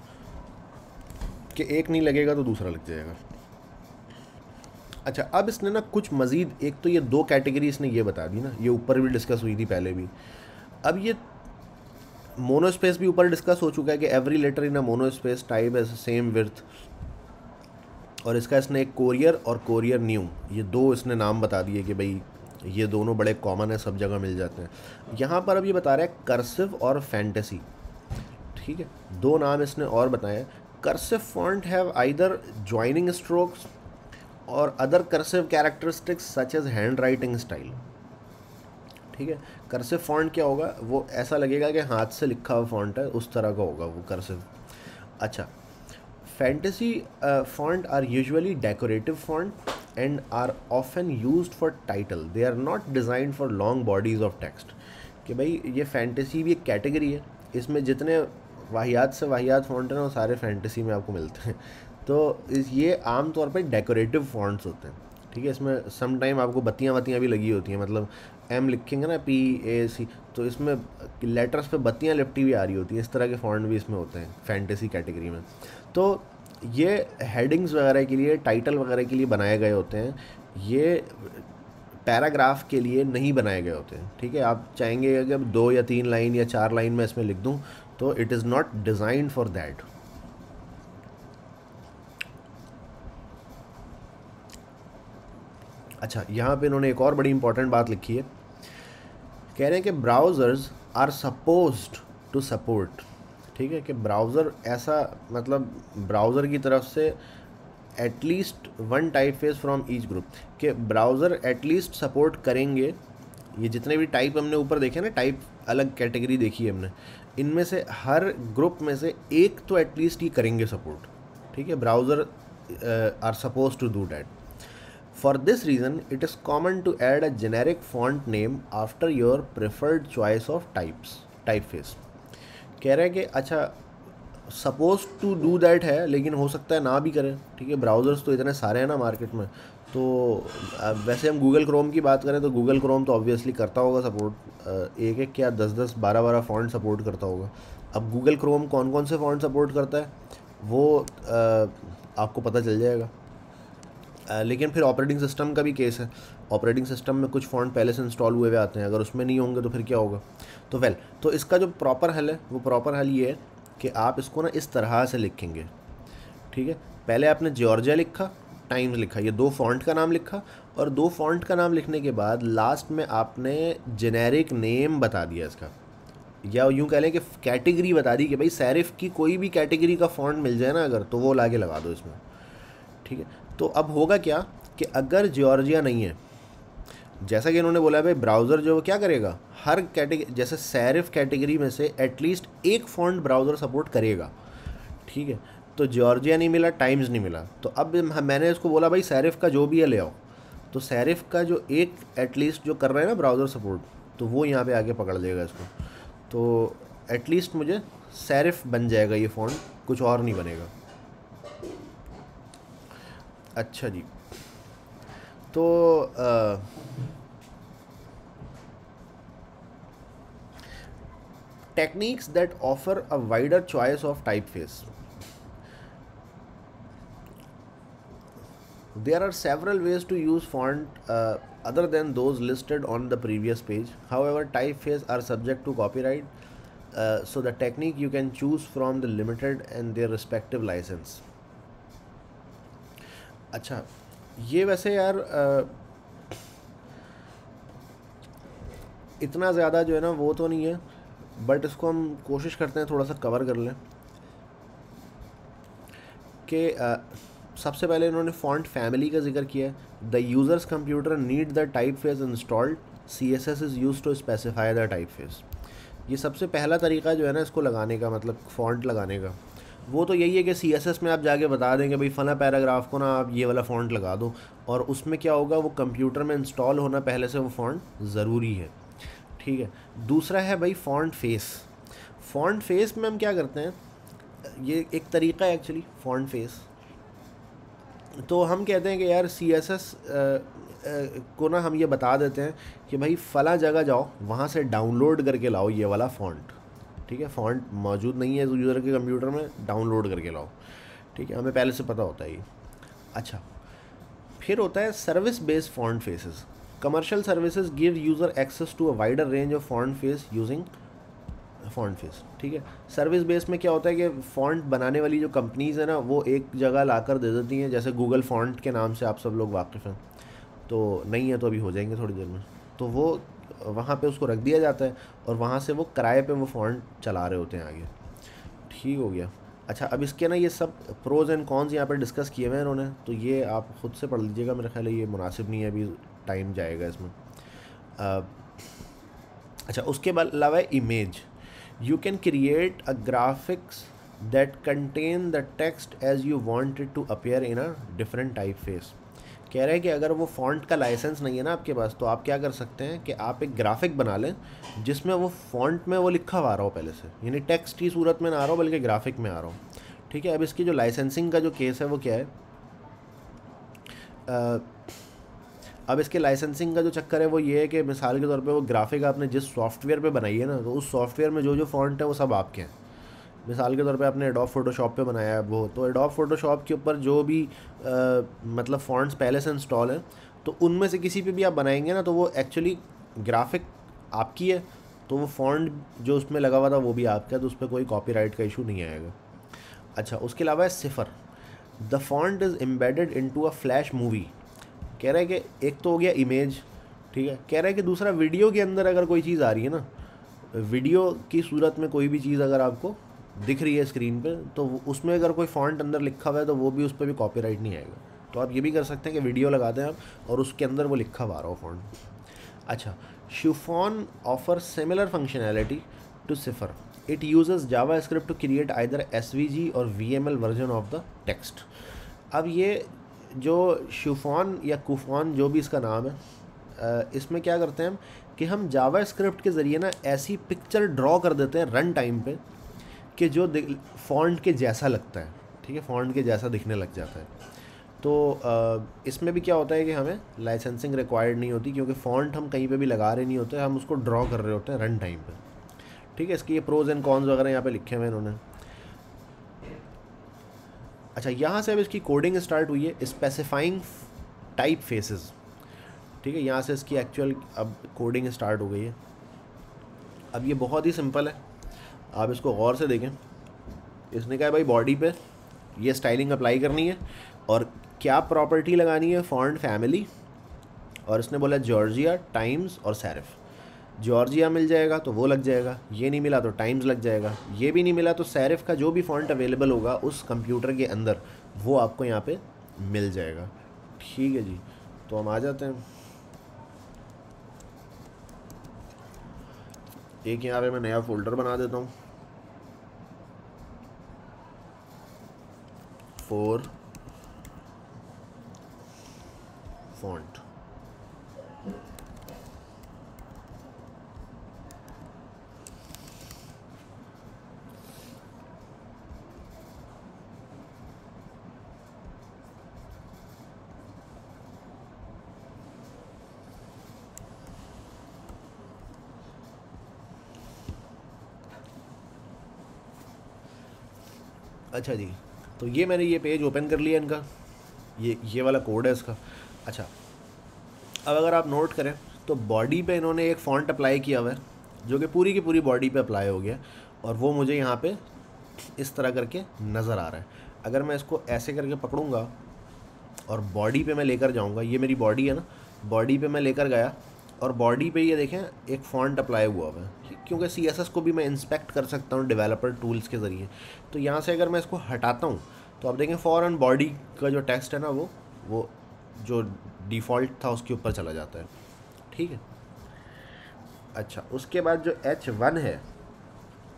कि एक नहीं लगेगा तो दूसरा लग जाएगा अच्छा अब इसने ना कुछ मज़ीद एक तो ये दो कैटेगरी इसने ये बता दी ना ये ऊपर भी डिस्कस हुई थी पहले भी अब ये मोनोस्पेस भी ऊपर डिस्कस हो चुका है कि every letter in a mono space type as same width और इसका इसने एक कोरियर और कोरियर न्यू ये दो इसने नाम बता दिए कि भाई ये दोनों बड़े कॉमन है सब जगह मिल जाते हैं यहाँ पर अब ये बता रहा है करसिव और फैंटेसी ठीक है दो नाम इसने और बताए cursive font have either joining strokes or other cursive characteristics such as hand writing style ठीक है करसिव फॉन्ट क्या होगा वो ऐसा लगेगा कि हाथ से लिखा हुआ फॉन्ट है उस तरह का होगा वो करसिव अच्छा Fantasy uh, font are usually decorative font and are often used for title. They are not designed for long bodies of text. कि भाई ये फैंटेसी भी एक कैटेगरी है इसमें जितने वाहियात से वाहियात फॉन्ट हैं वो सारे फैंटेसी में आपको मिलते हैं तो इस ये आम तौर पे डेकोरेटिव फॉन्ट्स होते हैं ठीक है इसमें सम टाइम आपको बत्तियाँ बत्तियाँ भी लगी होती हैं मतलब एम लिखेंगे ना पी ए सी तो इसमें लेटर्स पे बत्तियाँ लिपटी हुई आ रही होती हैं इस तरह के फॉन्ट भी इसमें होते हैं फैंटेसी कैटेगरी में तो ये हेडिंग्स वगैरह के लिए टाइटल वगैरह के लिए बनाए गए होते हैं ये पैराग्राफ के लिए नहीं बनाए गए होते हैं ठीक है आप चाहेंगे अगर दो या तीन लाइन या चार लाइन में इसमें लिख दूँ तो it is not designed for that अच्छा यहाँ पे इन्होंने एक और बड़ी इंपॉर्टेंट बात लिखी है कह रहे हैं कि browsers are supposed to support ठीक है कि ब्राउज़र ऐसा मतलब ब्राउज़र की तरफ से at least one type face from each group के ब्राउज़र एटलीस्ट सपोर्ट करेंगे ये जितने भी टाइप हमने ऊपर देखे ना टाइप अलग कैटेगरी देखी है हमने इनमें से हर ग्रुप में से एक तो एटलीस्ट ये करेंगे सपोर्ट ठीक है browser are suppose to do that this reason it is common to add a generic font name after your preferred choice of types type faced कह रहे हैं कि अच्छा सपोज टू डू दैट है लेकिन हो सकता है ना भी करें ठीक है ब्राउज़र्स तो इतने सारे हैं ना मार्केट में तो वैसे हम गूगल क्रोम की बात करें तो गूगल क्रोम तो ऑब्वियसली करता होगा सपोर्ट एक एक क्या दस दस बारह बारह फॉन्ट सपोर्ट करता होगा अब गूगल क्रोम कौन कौन से फॉन्ट सपोर्ट करता है वो आपको पता चल जाएगा लेकिन फिर ऑपरेटिंग सिस्टम का भी केस है ऑपरेटिंग सिस्टम में कुछ फ़ॉन्ट पहले से इंस्टॉल हुए हुए आते हैं अगर उसमें नहीं होंगे तो फिर क्या होगा तो वेल तो इसका जो प्रॉपर हल है वो प्रॉपर हल ये है कि आप इसको ना इस तरह से लिखेंगे ठीक है पहले आपने जॉर्जिया लिखा टाइम्स लिखा ये दो फॉन्ट का नाम लिखा और दो फॉन्ट का नाम लिखने के बाद लास्ट में आपने जेनेरिक नेम बता दिया इसका या यूँ कह लें कि कैटेगरी बता दी कि भाई सैरिफ की कोई भी कैटेगरी का फॉन्ट मिल जाए ना अगर तो वो लागे लगा दो इसमें ठीक है तो अब होगा क्या कि अगर जॉर्जिया नहीं है जैसा कि इन्होंने बोला भाई ब्राउज़र जो क्या करेगा हर कैटेगरी जैसे सैरिफ कैटेगरी में से एटलीस्ट एक फॉन्ट ब्राउज़र सपोर्ट करेगा ठीक है तो जॉर्जिया नहीं मिला टाइम्स नहीं मिला तो अब मैंने इसको बोला भाई सैरिफ का जो भी है ले आओ तो सैरिफ का जो एक एटलीस्ट जो कर रहा है ना ब्राउज़र सपोर्ट तो वो यहाँ पे आके पकड़ लेगा इसको तो एटलीस्ट मुझे सैरिफ बन जाएगा ये फ़ोन कुछ और नहीं बनेगा अच्छा जी तो आ, techniques that offer a wider choice of typeface. There are several ways to use font uh, other than those listed on the previous page. However, typeface are subject to copyright. Uh, so the technique you can choose from the limited and their respective license. अच्छा ये वैसे यार इतना ज़्यादा जो है ना वो तो नहीं है बट इसको हम कोशिश करते हैं थोड़ा सा कवर कर लें कि सबसे पहले इन्होंने फॉन्ट फैमिली का जिक्र किया है the users computer need the type face installed C S S is use to specify the type face ये सबसे पहला तरीका जो है ना इसको लगाने का मतलब फॉन्ट लगाने का वो तो यही है कि सी एस एस में आप जाके बता देंगे भाई फ़ला पैराग्राफ को ना आप ये वाला फ़ॉन्ट लगा दो और उसमें क्या होगा वो कंप्यूटर में इंस्टॉल होना पहले से वो फ़ॉन्ट ज़रूरी है ठीक है दूसरा है भाई फॉन्ट फेस फॉन्ट फेस में हम क्या करते हैं ये एक तरीका है एक्चुअली फॉन्ट फेस तो हम कहते हैं कि यार सी एस एस को ना हम ये बता देते हैं कि भाई फ़ला जगह जाओ वहाँ से डाउनलोड करके लाओ ये वाला फॉन्ट ठीक है फॉन्ट मौजूद नहीं है यूज़र के कंप्यूटर में डाउनलोड करके लाओ ठीक है हमें पहले से पता होता है ये अच्छा फिर होता है service based font faces commercial services give user access to a wider range of font face using font face ठीक है सर्विस बेस में क्या होता है कि फॉन्ट बनाने वाली जो कंपनीज़ है ना वो एक जगह लाकर दे देती हैं जैसे गूगल फॉन्ट के नाम से आप सब लोग वाकिफ़ हैं तो नहीं है तो अभी हो जाएंगे थोड़ी देर में तो वो वहाँ पे उसको रख दिया जाता है और वहाँ से वो किराए पे वो फॉन्ट चला रहे होते हैं आगे ठीक हो गया अच्छा अब इसके ना ये सब प्रोज़ एंड कॉन्स यहाँ पर डिस्कस किए हुए हैं इन्होंने तो ये आप ख़ुद से पढ़ लीजिएगा मेरा ख्याल है ये मुनासिब नहीं है अभी टाइम जाएगा इसमें अच्छा उसके अलावा image you can create a graphics that contain the text as you want it to appear in a different type face कह रहे हैं कि अगर वो फॉन्ट का लाइसेंस नहीं है ना आपके पास तो आप क्या कर सकते हैं कि आप एक ग्राफिक बना लें जिसमें वो फॉन्ट में वो लिखा हुआ आ रहा हो पहले से यानी टेक्स्ट की सूरत में ना आ रहा हो बल्कि ग्राफिक में आ रहा हो ठीक है अब इसकी जो लाइसेंसिंग का जो केस है वो क्या है अब इसके लाइसेंसिंग का जो चक्कर है वो ये है कि मिसाल के तौर पे वो ग्राफिक आपने जिस सॉफ्टवेयर पे बनाई है ना तो उस सॉफ्टवेयर में जो जो फॉन्ट है वो सब आपके हैं मिसाल के तौर पे आपने एडॉप फोटोशॉप पे बनाया है वो तो एडोप फोटोशॉप के ऊपर जो भी आ, मतलब फॉन्ट्स पहले से इंस्टॉल हैं तो उनमें से किसी पर भी आप बनाएंगे ना तो वो एक्चुअली ग्राफिक आपकी है तो वो फॉन्ट जो उसमें लगा हुआ था वो भी आपका है तो उस पर कोई कॉपी का इशू नहीं आएगा अच्छा उसके अलावा है sIFR the font is embedded into a Flash movie कह रहा है कि एक तो हो गया इमेज ठीक है कह रहा है कि दूसरा वीडियो के अंदर अगर कोई चीज़ आ रही है ना वीडियो की सूरत में कोई भी चीज़ अगर आपको दिख रही है स्क्रीन पे तो उसमें अगर कोई फॉन्ट अंदर लिखा हुआ है तो वो भी उस पर भी कॉपी नहीं आएगा तो आप ये भी कर सकते हैं कि वीडियो लगा दें आप और उसके अंदर वो लिखा हुआ रहा हो फॉन्ट अच्छा Cufon offer similar functionality to sIFR it uses JavaScript to create either S or V version of the text अब ये जो शुफान या कुफान जो भी इसका नाम है इसमें क्या करते हैं कि हम जावा स्क्रिप्ट के ज़रिए ना ऐसी पिक्चर ड्रॉ कर देते हैं रन टाइम पे कि जो फॉन्ट के जैसा लगता है ठीक है फॉन्ट के जैसा दिखने लग जाता है तो इसमें भी क्या होता है कि हमें लाइसेंसिंग रिक्वायर्ड नहीं होती क्योंकि फ़ॉन्ट हम कहीं पे भी लगा रहे नहीं होते हम उसको ड्रॉ कर रहे होते हैं रन टाइम पर ठीक है इसके ये प्रोज़ एंड कॉन्स वगैरह यहाँ पर लिखे हुए हैं इन्होंने अच्छा यहाँ से अब इसकी कोडिंग स्टार्ट हुई है स्पेसिफाइंग टाइप फेसेस ठीक है यहाँ से इसकी एक्चुअल अब कोडिंग स्टार्ट हो गई है अब ये बहुत ही सिंपल है आप इसको गौर से देखें इसने कहा भाई बॉडी पे ये स्टाइलिंग अप्लाई करनी है और क्या प्रॉपर्टी लगानी है फॉन्ड फैमिली और इसने बोला जॉर्जिया टाइम्स और सैरफ़ जॉर्जिया मिल जाएगा तो वो लग जाएगा ये नहीं मिला तो टाइम्स लग जाएगा ये भी नहीं मिला तो सैरफ का जो भी फॉन्ट अवेलेबल होगा उस कंप्यूटर के अंदर वो आपको यहाँ पे मिल जाएगा ठीक है जी तो हम आ जाते हैं एक यहाँ पे मैं नया फोल्डर बना देता हूँ फोर फॉन्ट अच्छा जी तो ये मैंने ये पेज ओपन कर लिया इनका ये ये वाला कोड है इसका अच्छा अब अगर आप नोट करें तो बॉडी पे इन्होंने एक फ़ॉन्ट अप्लाई किया हुआ है जो कि पूरी की पूरी बॉडी पे अप्लाई हो गया और वो मुझे यहाँ पे इस तरह करके नज़र आ रहा है अगर मैं इसको ऐसे करके पकड़ूँगा और बॉडी पे मैं लेकर जाऊँगा ये मेरी बॉडी है ना बॉडी पे मैं लेकर गया और बॉडी पे ये देखें एक फ़ॉन्ट अप्लाई हुआ हुआ है क्योंकि सी को भी मैं इंस्पेक्ट कर सकता हूँ डेवलपर टूल्स के ज़रिए तो यहाँ से अगर मैं इसको हटाता हूँ तो आप देखें फ़ौरन बॉडी का जो टेक्स्ट है ना वो वो जो डिफ़ॉल्ट था उसके ऊपर चला जाता है ठीक है अच्छा उसके बाद जो एच वन है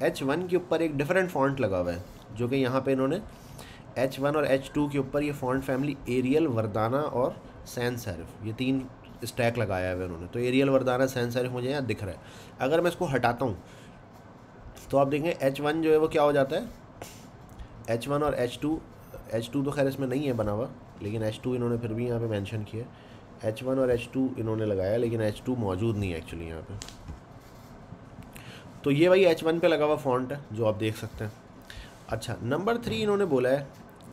एच वन के ऊपर एक डिफरेंट फॉन्ट लगा हुआ है जो कि यहाँ पे इन्होंने एच वन और एच टू के ऊपर ये फॉन्ट फैमिली एरियल वरदाना और सैन सेरिफ ये तीन स्टैक लगाया हुआ है उन्होंने तो एरियल वरदाना सैन सेरिफ मुझे यहाँ दिख रहा है अगर मैं इसको हटाता हूँ तो आप देखें एच वन जो है वो क्या हो जाता है एच वन और एच टू एच टू तो खैर इसमें नहीं है बना हुआ लेकिन एच टू इन्होंने फिर भी यहाँ पे मेंशन किया एच वन और एच टू इन्होंने लगाया लेकिन एच टू मौजूद नहीं है एक्चुअली यहाँ पे तो ये भाई एच वन पर लगा हुआ फॉन्ट है जो आप देख सकते हैं अच्छा नंबर थ्री इन्होंने बोला है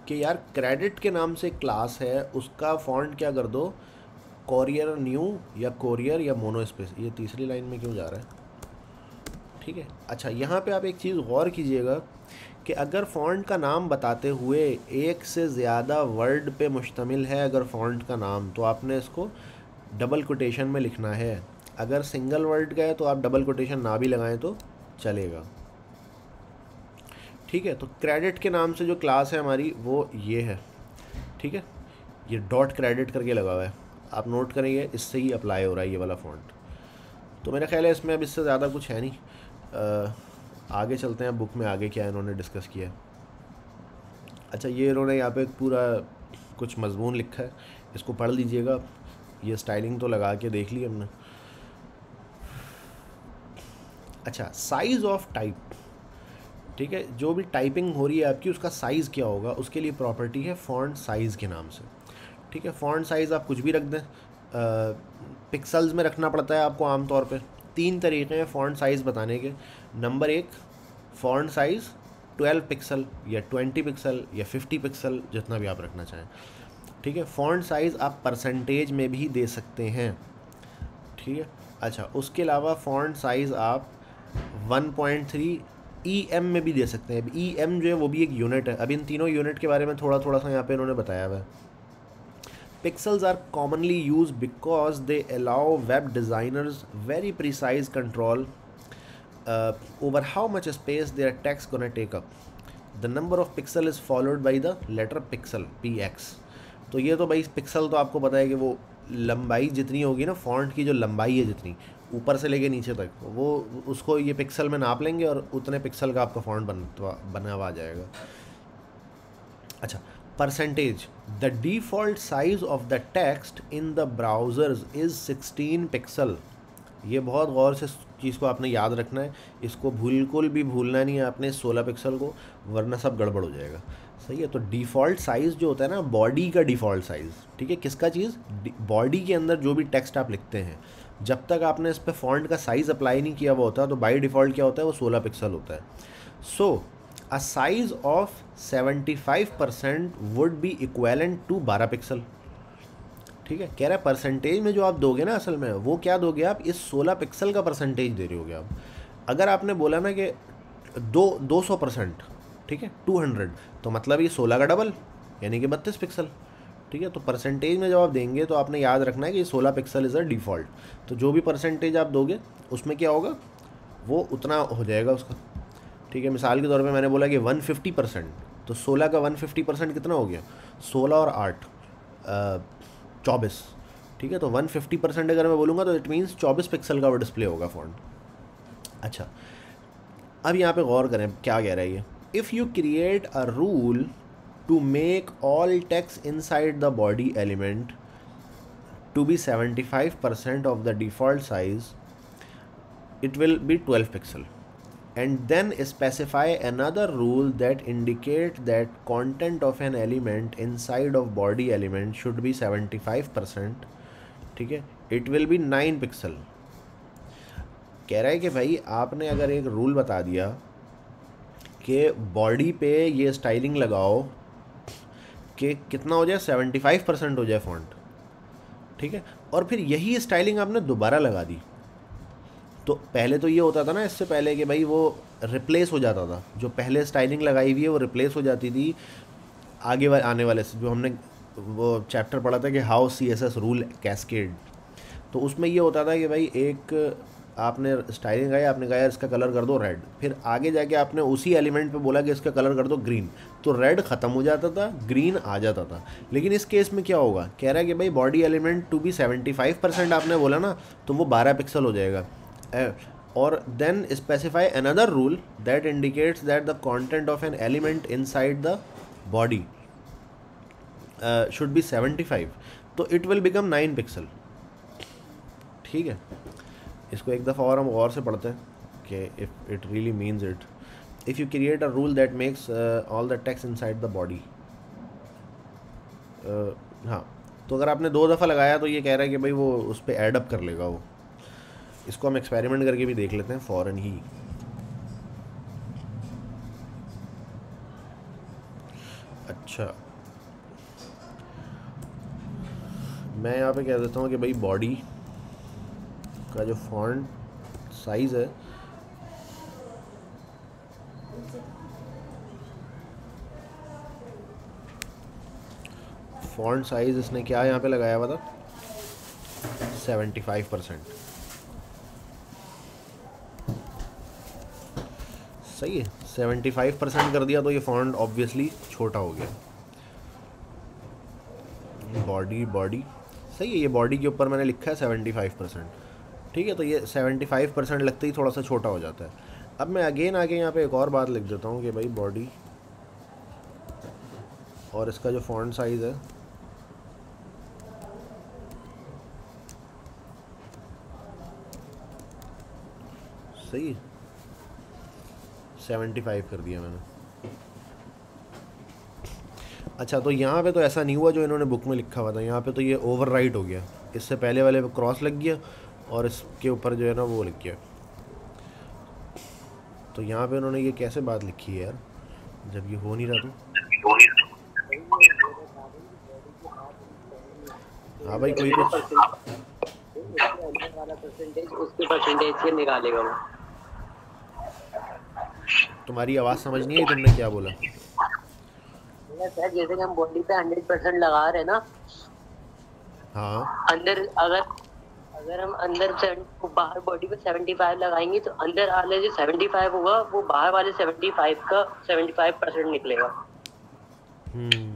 कि यार क्रेडिट के नाम से क्लास है उसका फॉन्ट क्या कर दो कॉरियर न्यू या कॉरियर या मोनो स्पेस ये तीसरी लाइन में क्यों जा रहा है ठीक है अच्छा यहाँ पे आप एक चीज़ गौर कीजिएगा कि अगर फॉन्ट का नाम बताते हुए एक से ज़्यादा वर्ड पे मुश्तमिल है अगर फॉन्ट का नाम तो आपने इसको डबल कोटेशन में लिखना है अगर सिंगल वर्ड का है तो आप डबल कोटेशन ना भी लगाएं तो चलेगा ठीक है तो क्रेडिट के नाम से जो क्लास है हमारी वो ये है ठीक है ये डॉट क्रेडिट करके लगा हुआ है आप नोट करेंगे इससे ही अप्लाई हो रहा है ये वाला फ़ॉन्ट तो मेरा ख्याल है इसमें अब इससे ज़्यादा कुछ है नहीं आ, आगे चलते हैं बुक में आगे क्या इन्होंने डिस्कस किया है अच्छा ये इन्होंने यहाँ पे पूरा कुछ मजमून लिखा है इसको पढ़ लीजिएगा ये स्टाइलिंग तो लगा के देख ली हमने अच्छा साइज़ ऑफ टाइप ठीक है जो भी टाइपिंग हो रही है आपकी उसका साइज़ क्या होगा उसके लिए प्रॉपर्टी है फॉन्ट साइज़ के नाम से ठीक है फ़ॉन्ट साइज़ आप कुछ भी रख दें पिक्सल्स में रखना पड़ता है आपको आम तौर पर तीन तरीके हैं फ़ॉन्ट साइज़ बताने के नंबर एक फ़ॉन्ट साइज़ 12 पिक्सल या ट्वेंटी पिक्सल या फिफ्टी पिक्सल जितना भी आप रखना चाहें ठीक है फ़ॉन्ट साइज़ आप परसेंटेज में भी दे सकते हैं ठीक है अच्छा उसके अलावा फ़ॉन्ट साइज़ आप 1.3 ईएम e में भी दे सकते हैं ई e एम जो है वो भी एक यूनिट है अब इन तीनों यूनिट के बारे में थोड़ा थोड़ा सा यहाँ पे इन्होंने बताया हुआ है Pixels are commonly used because they allow web designers very precise control uh, over how much space their text gonna take up. The number of pixel is followed by the letter pixel px. तो ये तो भाई pixel तो आपको पता है कि वो लंबाई जितनी होगी ना फॉन्ट की जो लंबाई है जितनी ऊपर से लेके नीचे तक वो उसको ये पिक्सल में नाप लेंगे और उतने पिक्सल का आपका फॉन्ट बन बना हुआ जाएगा अच्छा percentage the default size of the text in the browsers is 16 pixel ये बहुत गौर से चीज़ को आपने याद रखना है इसको बिल्कुल भी भूलना नहीं है आपने 16 पिक्सल को वरना सब गड़बड़ हो जाएगा सही है तो डिफ़ॉल्ट साइज़ जो होता है ना बॉडी का डिफ़ॉल्ट साइज़ ठीक है किसका चीज़ बॉडी के अंदर जो भी टेक्स्ट आप लिखते हैं जब तक आपने इस पर फॉन्ट का साइज़ अप्लाई नहीं किया हुआ होता तो बाई डिफ़ॉल्ट क्या होता है वो सोलह पिक्सल होता है so so, a size of 75% would be equivalent to 12 pixel ठीक है कह रहा है परसेंटेज में जो आप दोगे ना असल में वो क्या दोगे आप इस 16 पिक्सल का परसेंटेज दे रहे होगे आप अगर आपने बोला ना कि दो दो सौ परसेंट ठीक है टू हंड्रेड तो मतलब ये सोलह का डबल यानी कि बत्तीस पिक्सल ठीक है तो परसेंटेज में जब आप देंगे तो आपने याद रखना है कि सोलह पिक्सल इज़ अ डिफ़ॉल्ट तो जो भी परसेंटेज आप दोगे उसमें क्या होगा वो उतना हो जाएगा उसका ठीक है मिसाल के तौर पे मैंने बोला कि 150 परसेंट तो 16 का 150 परसेंट कितना हो गया 16 और 8 चौबीस ठीक है तो 150 परसेंट अगर मैं बोलूँगा तो इट मीन्स 24 पिक्सल का वो डिस्प्ले होगा फ़ोन अच्छा अब यहाँ पे गौर करें क्या कह रहा है ये if you create a rule to make all text inside the body element to be seventy five percent of the default size it will be twelve pixel and then specify another rule that indicate that content of an element inside of body element should be 75% ठीक है it will be nine pixel कह रहा है कि भाई आपने अगर एक रूल बता दिया कि बॉडी पे ये स्टाइलिंग लगाओ कि कितना हो जाए सेवेंटी फाइव परसेंट हो जाए फॉन्ट ठीक है और फिर यही स्टाइलिंग आपने दोबारा लगा दी तो पहले तो ये होता था ना इससे पहले कि भाई वो रिप्लेस हो जाता था जो पहले स्टाइलिंग लगाई हुई है वो रिप्लेस हो जाती थी आगे वा, आने वाले से जो हमने वो चैप्टर पढ़ा था कि how C S S rule cascade तो उसमें ये होता था कि भाई एक आपने स्टाइलिंग गाया आपने गाया इसका कलर कर दो रेड फिर आगे जाके आपने उसी एलिमेंट पे बोला कि इसका कलर कर दो ग्रीन तो रेड ख़त्म हो जाता था ग्रीन आ जाता था लेकिन इस केस में क्या होगा कह रहा है कि भाई body element to be seventy five percent आपने बोला ना तो वो बारह पिक्सल हो जाएगा और then specify another rule that indicates that the content of an element inside the body should be seventy five तो it will become nine pixel ठीक है इसको एक दफ़ा और हम और से पढ़ते हैं कि if it really means it if you create a rule that makes all the text inside the body हाँ तो अगर आपने दो दफ़ा लगाया तो ये कह रहा है कि भाई वो उस पर एडअप कर लेगा वो इसको हम एक्सपेरिमेंट करके भी देख लेते हैं फ़ौरन ही अच्छा मैं यहाँ पे कह देता हूँ कि भाई बॉडी का जो फॉन्ट साइज़ है फॉन्ट साइज़ इसने क्या यहाँ पे लगाया हुआ था सेवेंटी फाइव परसेंट सही है सेवेंटी फाइव परसेंट कर दिया तो ये फॉन्ट ऑब्वियसली छोटा हो गया बॉडी बॉडी सही है ये बॉडी के ऊपर मैंने लिखा है सेवेंटी फाइव परसेंट ठीक है तो ये सेवेंटी फाइव परसेंट लगते ही थोड़ा सा छोटा हो जाता है अब मैं अगेन आगे यहाँ पे एक और बात लिख देता हूँ कि भाई बॉडी और इसका जो फॉन्ट साइज़ है सही है सेवेंटी फाइव कर दिया मैंने अच्छा तो यहाँ पे तो ऐसा नहीं हुआ जो इन्होंने बुक में लिखा हुआ था यहाँ पे तो ये ओवर राइट हो गया इससे पहले वाले पे क्रॉस लग गया और इसके ऊपर जो है ना वो लिख गया तो यहाँ पे इन्होंने ये कैसे बात लिखी है यार जब ये हो नहीं रहा था तो। हाँ भाई कोई कुछ तो- उसके परसेंटेज से निकालेगा वो तुम्हारी आवाज़ समझ नहीं आई तुमने क्या बोला जैसे कि हम बॉडी पे 100 परसेंट लगा रहे ना हाँ अंदर अगर अगर हम अंदर बाहर बॉडी पे 75 लगाएंगे तो अंदर वाले जो 75 होगा वो बाहर वाले 75 का 75 परसेंट निकलेगा हम्म।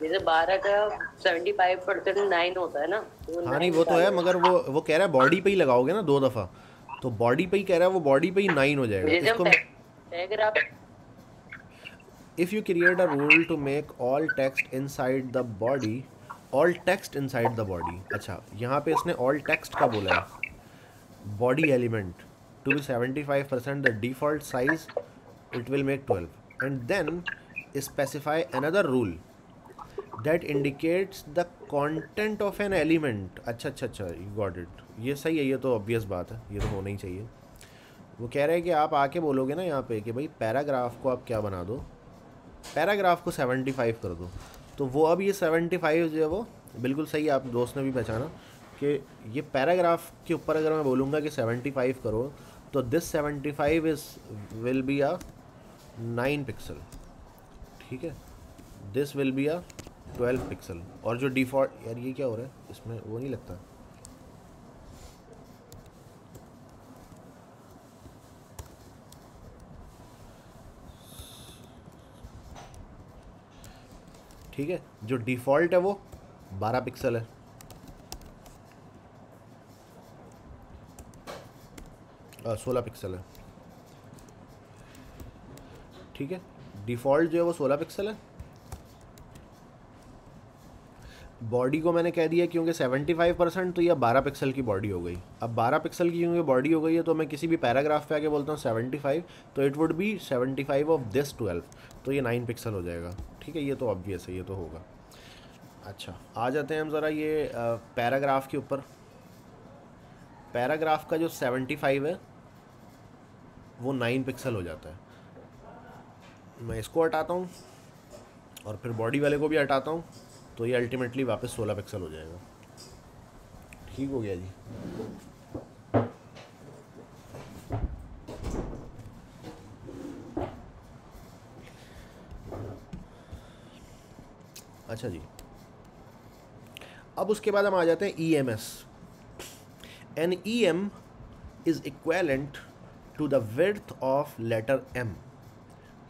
जैसे बारह का 75 परसेंट नाइन होता है ना तो हाँ नहीं वो तो है मगर वो वो कह रहा है बॉडी पे ही लगाओगे ना दो दफा तो बॉडी पे ही कह रहा है वो बॉडी पे ही नाइन हो जाएगा इसको if you create a rule to make all text inside the body all text inside the body अच्छा यहाँ पे इसने ऑल टेक्स्ट का बोला है body element to be seventy five percent the default size it will make twelve and then specify another rule that indicates the content of an element अच्छा अच्छा अच्छा यू गॉट इट ये सही है ये तो ऑब्वियस बात है ये तो होना ही चाहिए वो कह रहे हैं कि आप आके बोलोगे ना यहाँ पे कि भाई पैराग्राफ को आप क्या बना दो पैराग्राफ को सेवेंटी फाइव कर दो तो वो अब ये सेवेंटी फाइव जो है वो बिल्कुल सही है आप दोस्त ने भी पहचाना कि ये पैराग्राफ के ऊपर अगर मैं बोलूँगा कि सेवेंटी फाइव करो तो this seventy five is will be a nine pixel ठीक है this will be a twelve pixel और जो डिफ़ॉल्ट यार ये क्या हो रहा है इसमें वो नहीं लगता ठीक है जो डिफ़ॉल्ट है वो बारह पिक्सल है सोलह पिक्सल है ठीक है डिफ़ॉल्ट जो है वो सोलह पिक्सल है बॉडी को मैंने कह दिया क्योंकि सेवेंटी फाइव परसेंट तो यह बारह पिक्सल की बॉडी हो गई अब बारह पिक्सल की क्योंकि बॉडी हो गई है तो मैं किसी भी पैराग्राफ पे आके बोलता हूँ सेवेंटी फाइव तो it would be seventy five of this twelve तो ये नाइन पिक्सल हो जाएगा ठीक है ये तो ऑब्वियस है ये तो होगा अच्छा आ जाते हैं हम ज़रा ये पैराग्राफ के ऊपर पैराग्राफ का जो सेवेंटी फाइव है वो नाइन पिक्सल हो जाता है मैं इसको हटाता हूँ और फिर बॉडी वाले को भी हटाता हूँ तो ये अल्टीमेटली वापस सोलह पिक्सल हो जाएगा ठीक हो गया जी अच्छा जी अब उसके बाद हम आ जाते हैं E M S an E M is equivalent to the of letter M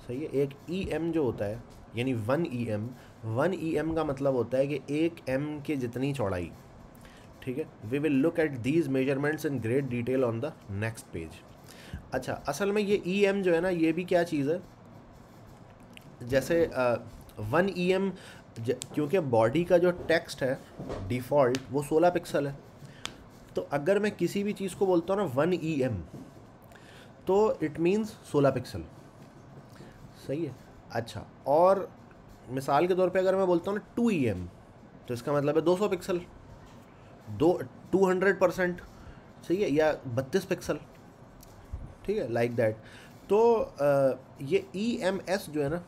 सही है एक ई e एम जो होता है यानी one E e M one E e M का मतलब होता है कि एक एम के जितनी चौड़ाई ठीक है we will look at these measurements in great detail on the next page अच्छा असल में ये ई एम जो है ना ये भी क्या चीज़ है जैसे वन ई एम क्योंकि बॉडी का जो टेक्स्ट है डिफ़ॉल्ट वो सोलह पिक्सल है तो अगर मैं किसी भी चीज़ को बोलता हूँ ना वन ई एम तो इट मीन्स सोलह पिक्सल सही है अच्छा और मिसाल के तौर पे अगर मैं बोलता हूँ ना टू ई एम तो इसका मतलब है दो सौ पिक्सल दो टू हंड्रेड परसेंट सही है या बत्तीस पिक्सल ठीक है लाइक like दैट तो आ, ये ई एम एस जो है ना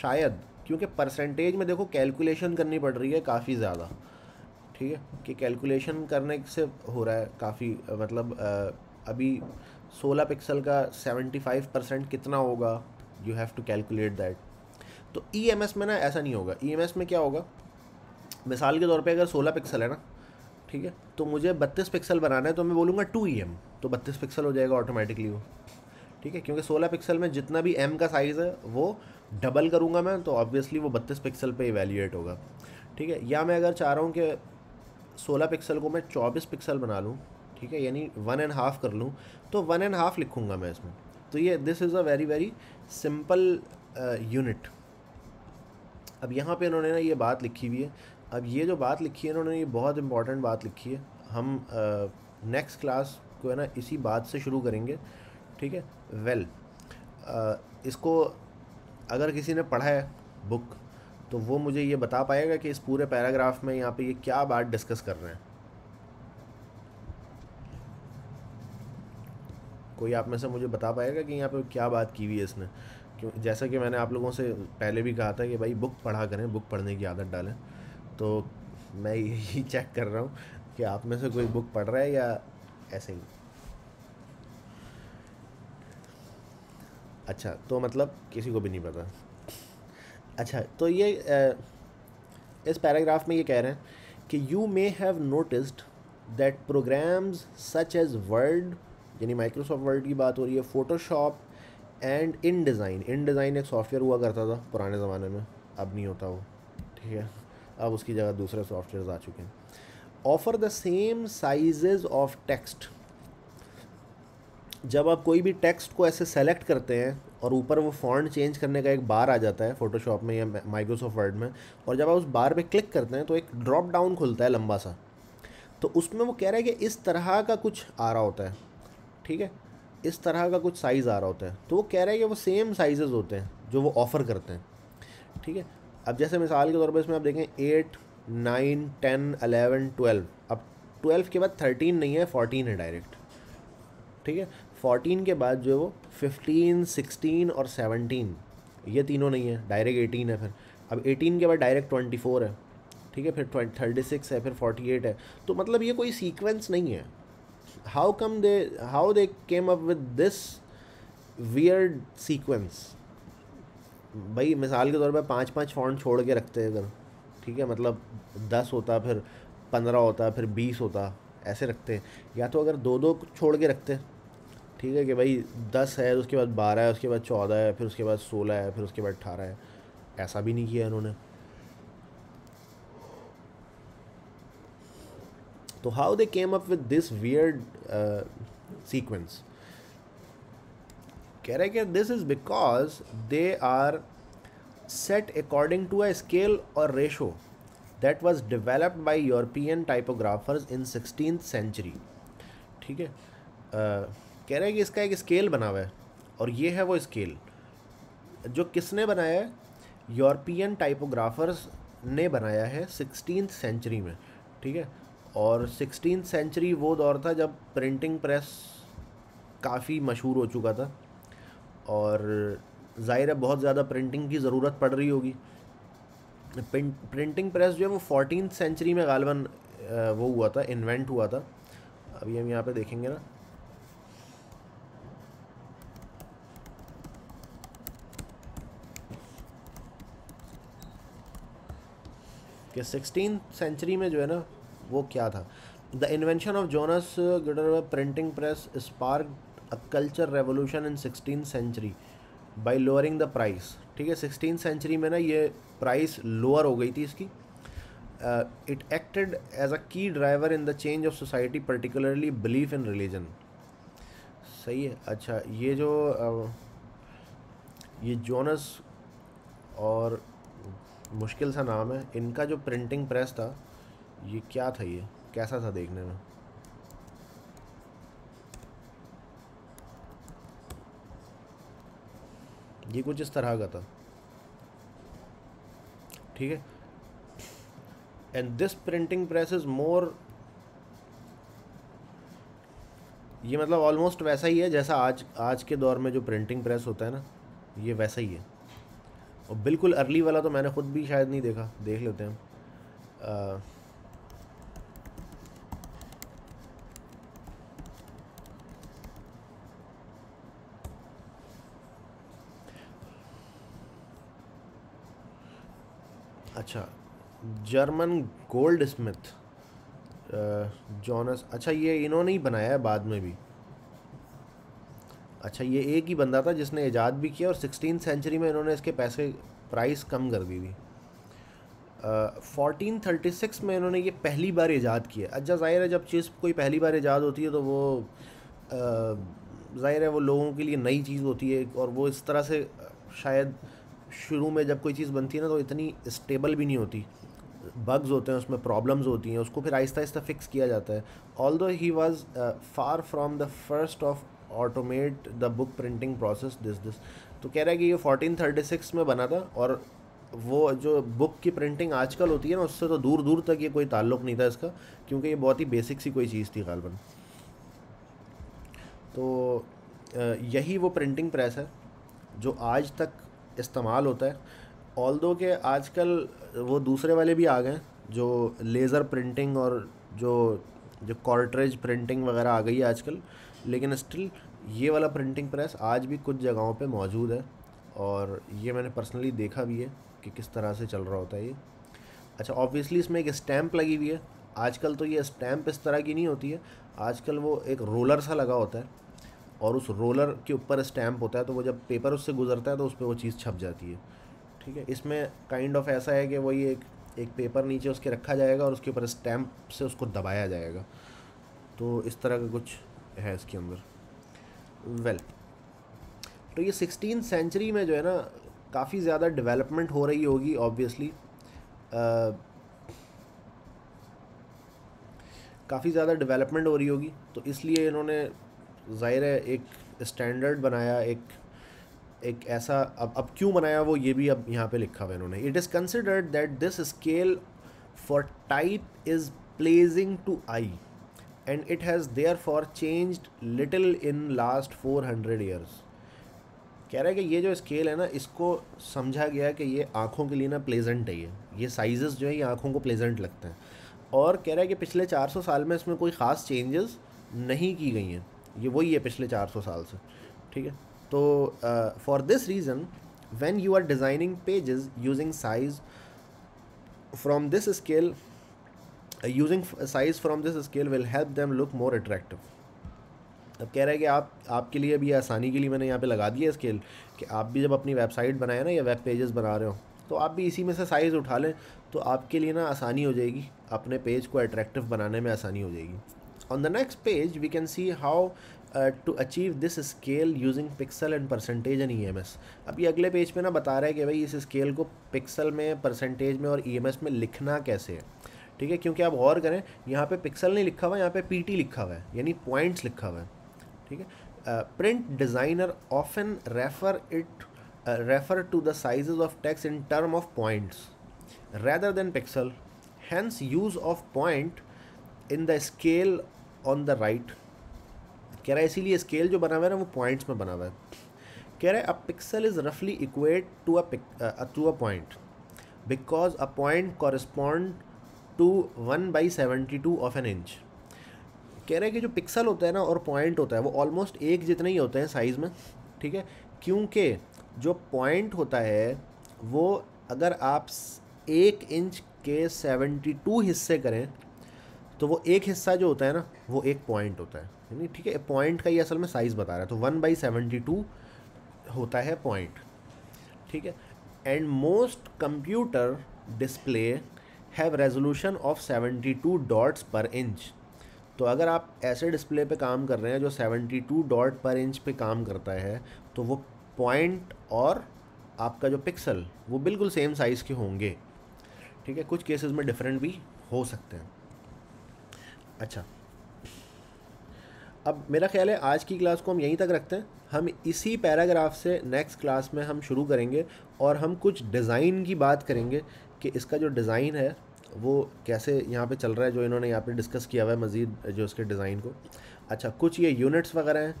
शायद क्योंकि परसेंटेज में देखो कैलकुलेशन करनी पड़ रही है काफ़ी ज़्यादा ठीक है कि कैलकुलेशन करने से हो रहा है काफ़ी मतलब अभी 16 पिक्सल का 75 परसेंट कितना होगा you have to calculate that तो ई e में ना ऐसा नहीं होगा ई e में क्या होगा मिसाल के तौर पे अगर 16 पिक्सल है ना ठीक है तो मुझे 32 पिक्सल बनाना है तो मैं बोलूँगा टू ई e तो 32 पिक्सल हो जाएगा ऑटोमेटिकली वो ठीक है क्योंकि 16 पिक्सल में जितना भी एम का साइज़ है वो डबल करूँगा मैं तो ऑब्वियसली वो बत्तीस पिक्सल पे इवेल्यूएट होगा ठीक है या मैं अगर चाह रहा हूँ कि 16 पिक्सल को मैं 24 पिक्सल बना लूँ ठीक है यानी वन एंड हाफ़ कर लूँ तो वन एंड हाफ़ लिखूँगा मैं इसमें तो ये this is a very very simple unit अब यहाँ पे इन्होंने ना ये बात लिखी हुई है अब ये जो बात लिखी है इन्होंने ये बहुत इंपॉर्टेंट बात लिखी है हम नेक्स्ट uh, क्लास को है ना इसी बात से शुरू करेंगे ठीक है वेल well, इसको अगर किसी ने पढ़ा है बुक तो वो मुझे ये बता पाएगा कि इस पूरे पैराग्राफ में यहाँ पे ये क्या बात डिस्कस कर रहे हैं कोई आप में से मुझे बता पाएगा कि यहाँ पे क्या बात की हुई है इसने क्यों जैसा कि मैंने आप लोगों से पहले भी कहा था कि भाई बुक पढ़ा करें बुक पढ़ने की आदत डालें तो मैं यही चेक कर रहा हूँ कि आप में से कोई बुक पढ़ रहा है या ऐसे ही अच्छा तो मतलब किसी को भी नहीं पता अच्छा तो ये इस पैराग्राफ में ये कह रहे हैं कि you may have noticed that programs such as Word यानी माइक्रोसॉफ्ट वर्ड की बात हो रही है Photoshop and InDesign InDesign एक सॉफ्टवेयर हुआ करता था पुराने ज़माने में अब नहीं होता वो ठीक है अब उसकी जगह दूसरे सॉफ्टवेयर आ चुके हैं offer the same size of text जब आप कोई भी टेक्स्ट को ऐसे सेलेक्ट करते हैं और ऊपर वो फॉन्ट चेंज करने का एक बार आ जाता है फोटोशॉप में या माइक्रोसॉफ्ट वर्ड में और जब आप उस बार पे क्लिक करते हैं तो एक ड्रॉप डाउन खुलता है लंबा सा तो उसमें वो कह रहा है कि इस तरह का कुछ आ रहा होता है ठीक है इस तरह का कुछ साइज़ आ रहा होता है तो वो कह रहा है कि वो सेम साइज़ होते हैं जो वो ऑफ़र करते हैं ठीक है अब जैसे मिसाल के तौर पर इसमें आप देखें eight nine ten eleven twelve अब ट्वेल्व के बाद थर्टीन नहीं है फोर्टीन है डायरेक्ट ठीक है फोर्टीन के बाद जो है वो फिफ्टीन सिक्सटीन और सेवनटीन ये तीनों नहीं है डायरेक्ट एटीन है फिर अब एटीन के बाद डायरेक्ट ट्वेंटी फोर है ठीक है फिर थर्टी सिक्स है फिर फोर्टी एट है तो मतलब ये कोई सीक्वेंस नहीं है how come they how they came up with this weird sequence भाई मिसाल के तौर पर पाँच पाँच फॉन्ट छोड़ के रखते हैं इधर ठीक है मतलब दस होता फिर पंद्रह होता फिर बीस होता ऐसे रखते हैं या तो अगर दो दो छोड़ के रखते ठीक है कि भाई दस है उसके बाद बारह है उसके बाद चौदह है फिर उसके बाद सोलह है फिर उसके बाद अठारह है ऐसा भी नहीं किया उन्होंने तो how they came up with this weird sequence कह रहे कि this is because they are set according to a scale or ratio that was developed by European typographers in sixteen century ठीक है uh, कह रहे हैं कि इसका एक स्केल बना हुआ है और ये है वो स्केल जो किसने बनाया है यूरोपियन टाइपोग्राफर्स ने बनाया है सिक्सटीन सेंचुरी में ठीक है और सिक्सटीन सेंचुरी वो दौर था जब प्रिंटिंग प्रेस काफ़ी मशहूर हो चुका था और ज़ाहिर है बहुत ज़्यादा प्रिंटिंग की ज़रूरत पड़ रही होगी प्रिंटिंग प्रेस जो है वो फोर्टीन सेंचुरी में गालबन वो हुआ था इन्वेंट हुआ था अभी हम यहाँ पे देखेंगे ना कि सिक्सटीन सेंचुरी में जो है ना वो क्या था the invention of Johannes Gutenberg printing press spark a culture revolution in sixteen century by lowering the price ठीक है सिक्सटीन सेंचुरी में ना ये प्राइस लोअर हो गई थी इसकी it acted as a key driver in the change of society particularly belief in religion सही है अच्छा ये जो uh, ये जोनस और मुश्किल सा नाम है इनका जो प्रिंटिंग प्रेस था ये क्या था ये कैसा था देखने में ये कुछ इस तरह का था ठीक है and this printing press is more ये मतलब ऑलमोस्ट वैसा ही है जैसा आज आज के दौर में जो प्रिंटिंग प्रेस होता है ना ये वैसा ही है और बिल्कुल अर्ली वाला तो मैंने ख़ुद भी शायद नहीं देखा देख लेते हैं अच्छा जर्मन गोल्ड स्मिथ जॉनस अच्छा ये इन्होंने ही बनाया है बाद में भी अच्छा ये एक ही बंदा था जिसने ईजाद भी किया और सिक्सटीन सेंचुरी में इन्होंने इसके पैसे प्राइस कम कर दी थी फोर्टीन थर्टी सिक्स में इन्होंने ये पहली बार ईजाद किया अच्छा ज़ाहिर है जब चीज़ कोई पहली बार ईजाद होती है तो वो ज़ाहिर है वो लोगों के लिए नई चीज़ होती है और वो इस तरह से शायद शुरू में जब कोई चीज़ बनती है ना तो इतनी स्टेबल भी नहीं होती बग्स होते हैं उसमें प्रॉब्लम्स होती हैं उसको फिर आहिस्ता आहिस्ता फिक्स किया जाता है although he was far from the first of automate the book printing process this this तो कह रहा है कि ये फोर्टीन थर्टी सिक्स में बना था और वो जो बुक की प्रिंटिंग आजकल होती है ना उससे तो दूर दूर तक ये कोई ताल्लुक नहीं था इसका क्योंकि ये बहुत ही बेसिक सी कोई चीज़ थी गालबन तो यही वो प्रिंटिंग प्रेस है जो आज तक इस्तेमाल होता है ऑल दो के आजकल वो दूसरे वाले भी आ गए जो लेज़र प्रिंटिंग और जो जो कॉर्ट्रेज प्रिंटिंग वगैरह आ गई है आजकल लेकिन स्टिल ये वाला प्रिंटिंग प्रेस आज भी कुछ जगहों पे मौजूद है और ये मैंने पर्सनली देखा भी है कि किस तरह से चल रहा होता है ये अच्छा ऑब्वियसली इसमें एक स्टैम्प लगी हुई है आजकल तो ये स्टैम्प इस तरह की नहीं होती है आजकल वो एक रोलर सा लगा होता है और उस रोलर के ऊपर स्टैम्प होता है तो वो जब पेपर उससे गुजरता है तो उस पर वो चीज़ छप जाती है ठीक है इसमें काइंड ऑफ ऐसा है कि वही एक एक पेपर नीचे उसके रखा जाएगा और उसके ऊपर स्टैम्प से उसको दबाया जाएगा तो इस तरह का कुछ है इसके अंदर वेल तो ये सिक्सटीन सेंचुरी में जो है ना काफ़ी ज़्यादा डेवलपमेंट हो रही होगी ऑब्वियसली काफ़ी ज़्यादा डेवलपमेंट हो रही होगी तो इसलिए इन्होंने ज़ाहिर है एक स्टैंडर्ड बनाया एक एक ऐसा अब अब क्यों बनाया वो ये भी अब यहाँ पे लिखा हुआ इन्होंने it is considered that this scale for type is pleasing to eye and it has there for therefore little in last four hundred years कह रहा है कि ये जो स्केल है ना इसको समझा गया कि ये आँखों के लिए ना प्लेजेंट है ये ये साइजेस जो है ये आँखों को प्लेजेंट लगते हैं और कह रहा है कि पिछले 400 साल में इसमें कोई ख़ास चेंजेस नहीं की गई हैं ये वही है पिछले 400 साल से ठीक है तो for this reason when you are designing pages using size from this scale using size from this scale will help them look more attractive अब कह रहे हैं कि आप आपके लिए भी आसानी के लिए मैंने यहाँ पे लगा दिया स्केल कि आप भी जब अपनी वेबसाइट बनाए ना या वेब पेजेस बना रहे हो तो आप भी इसी में से साइज़ उठा लें तो आपके लिए ना आसानी हो जाएगी अपने पेज को अट्रैक्टिव बनाने में आसानी हो जाएगी on the next page we can see how to achieve this scale using pixel and percentage and E M S अभी अगले पेज पे ना बता रहे हैं कि भाई इस स्केल को पिक्सल में परसेंटेज में और ई एम एस में लिखना कैसे है ठीक है क्योंकि आप गौर करें यहाँ पे पिक्सल नहीं लिखा हुआ है यहाँ पे पीटी लिखा हुआ है यानी पॉइंट्स लिखा हुआ है ठीक है print designer often refer it refer to the size of text in term of points rather than pixel hence use of point in the scale on the right कह रहा है इसीलिए स्केल जो बना हुआ है ना वो पॉइंट्स में बना हुआ है कह रहा है अ पिक्सल इज़ रफली equate to a to a point because a point correspond to one by seventy two of an inch कह रहे हैं कि जो पिक्सल होता है ना और पॉइंट होता है वो ऑलमोस्ट एक जितने ही होते हैं साइज़ में ठीक है क्योंकि जो पॉइंट होता है वो अगर आप एक इंच के सेवेंटी टू हिस्से करें तो वो एक हिस्सा जो होता है ना वो एक पॉइंट होता है यानी ठीक है पॉइंट का ही असल में साइज़ बता रहा है तो वन बाई सेवेंटी टू होता है पॉइंट ठीक है and most computer display have resolution of 72 dots per inch तो अगर आप ऐसे डिस्प्ले पे काम कर रहे हैं जो 72 डॉट पर इंच पे काम करता है तो वो पॉइंट और आपका जो पिक्सल वो बिल्कुल सेम साइज़ के होंगे ठीक है कुछ केसेस में डिफरेंट भी हो सकते हैं अच्छा अब मेरा ख्याल है आज की क्लास को हम यहीं तक रखते हैं हम इसी पैराग्राफ से नेक्स्ट क्लास में हम शुरू करेंगे और हम कुछ डिज़ाइन की बात करेंगे कि इसका जो डिज़ाइन है वो कैसे यहाँ पे चल रहा है जो इन्होंने यहाँ पे डिस्कस किया हुआ है मज़ीद जो इसके डिज़ाइन को अच्छा कुछ ये यूनिट्स वगैरह हैं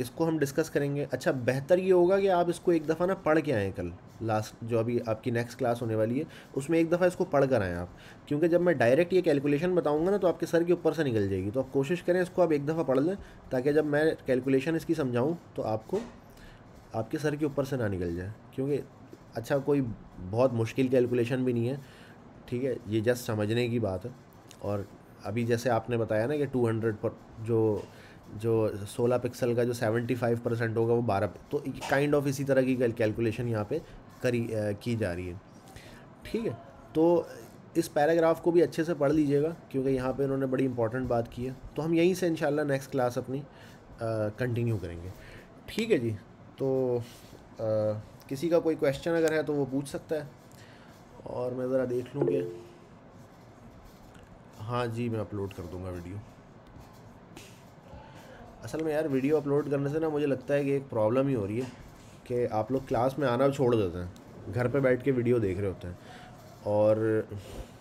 इसको हम डिस्कस करेंगे अच्छा बेहतर ये होगा कि आप इसको एक दफ़ा ना पढ़ के आएँ कल लास्ट जो अभी आपकी नेक्स्ट क्लास होने वाली है उसमें एक दफ़ा इसको पढ़ कर आएँ आप क्योंकि जब मैं डायरेक्ट ये कैलकुलेशन बताऊँगा ना तो आपके सर के ऊपर से निकल जाएगी तो आप कोशिश करें इसको आप एक दफ़ा पढ़ लें ताकि जब मैं कैलकुलेशन इसकी समझाऊँ तो आपको आपके सर के ऊपर से ना निकल जाए क्योंकि अच्छा कोई बहुत मुश्किल कैलकुलेशन भी नहीं है ठीक है ये जस्ट समझने की बात है और अभी जैसे आपने बताया ना कि टू हंड्रेड पर जो जो सोलह पिक्सल का जो सेवेंटी फाइव परसेंट होगा वो बारह तो काइंड ऑफ इसी तरह की कैलकुलेशन यहाँ पे करी की जा रही है ठीक है तो इस पैराग्राफ को भी अच्छे से पढ़ लीजिएगा क्योंकि यहाँ पे इन्होंने बड़ी इंपॉर्टेंट बात की है तो हम यहीं से इन नेक्स्ट क्लास अपनी कंटिन्यू करेंगे ठीक है जी तो आ, किसी का कोई क्वेश्चन अगर है तो वो पूछ सकता है और मैं ज़रा देख लूँ कि हाँ जी मैं अपलोड कर दूँगा वीडियो असल में यार वीडियो अपलोड करने से ना मुझे लगता है कि एक प्रॉब्लम ही हो रही है कि आप लोग क्लास में आना छोड़ देते हैं घर पे बैठ के वीडियो देख रहे होते हैं और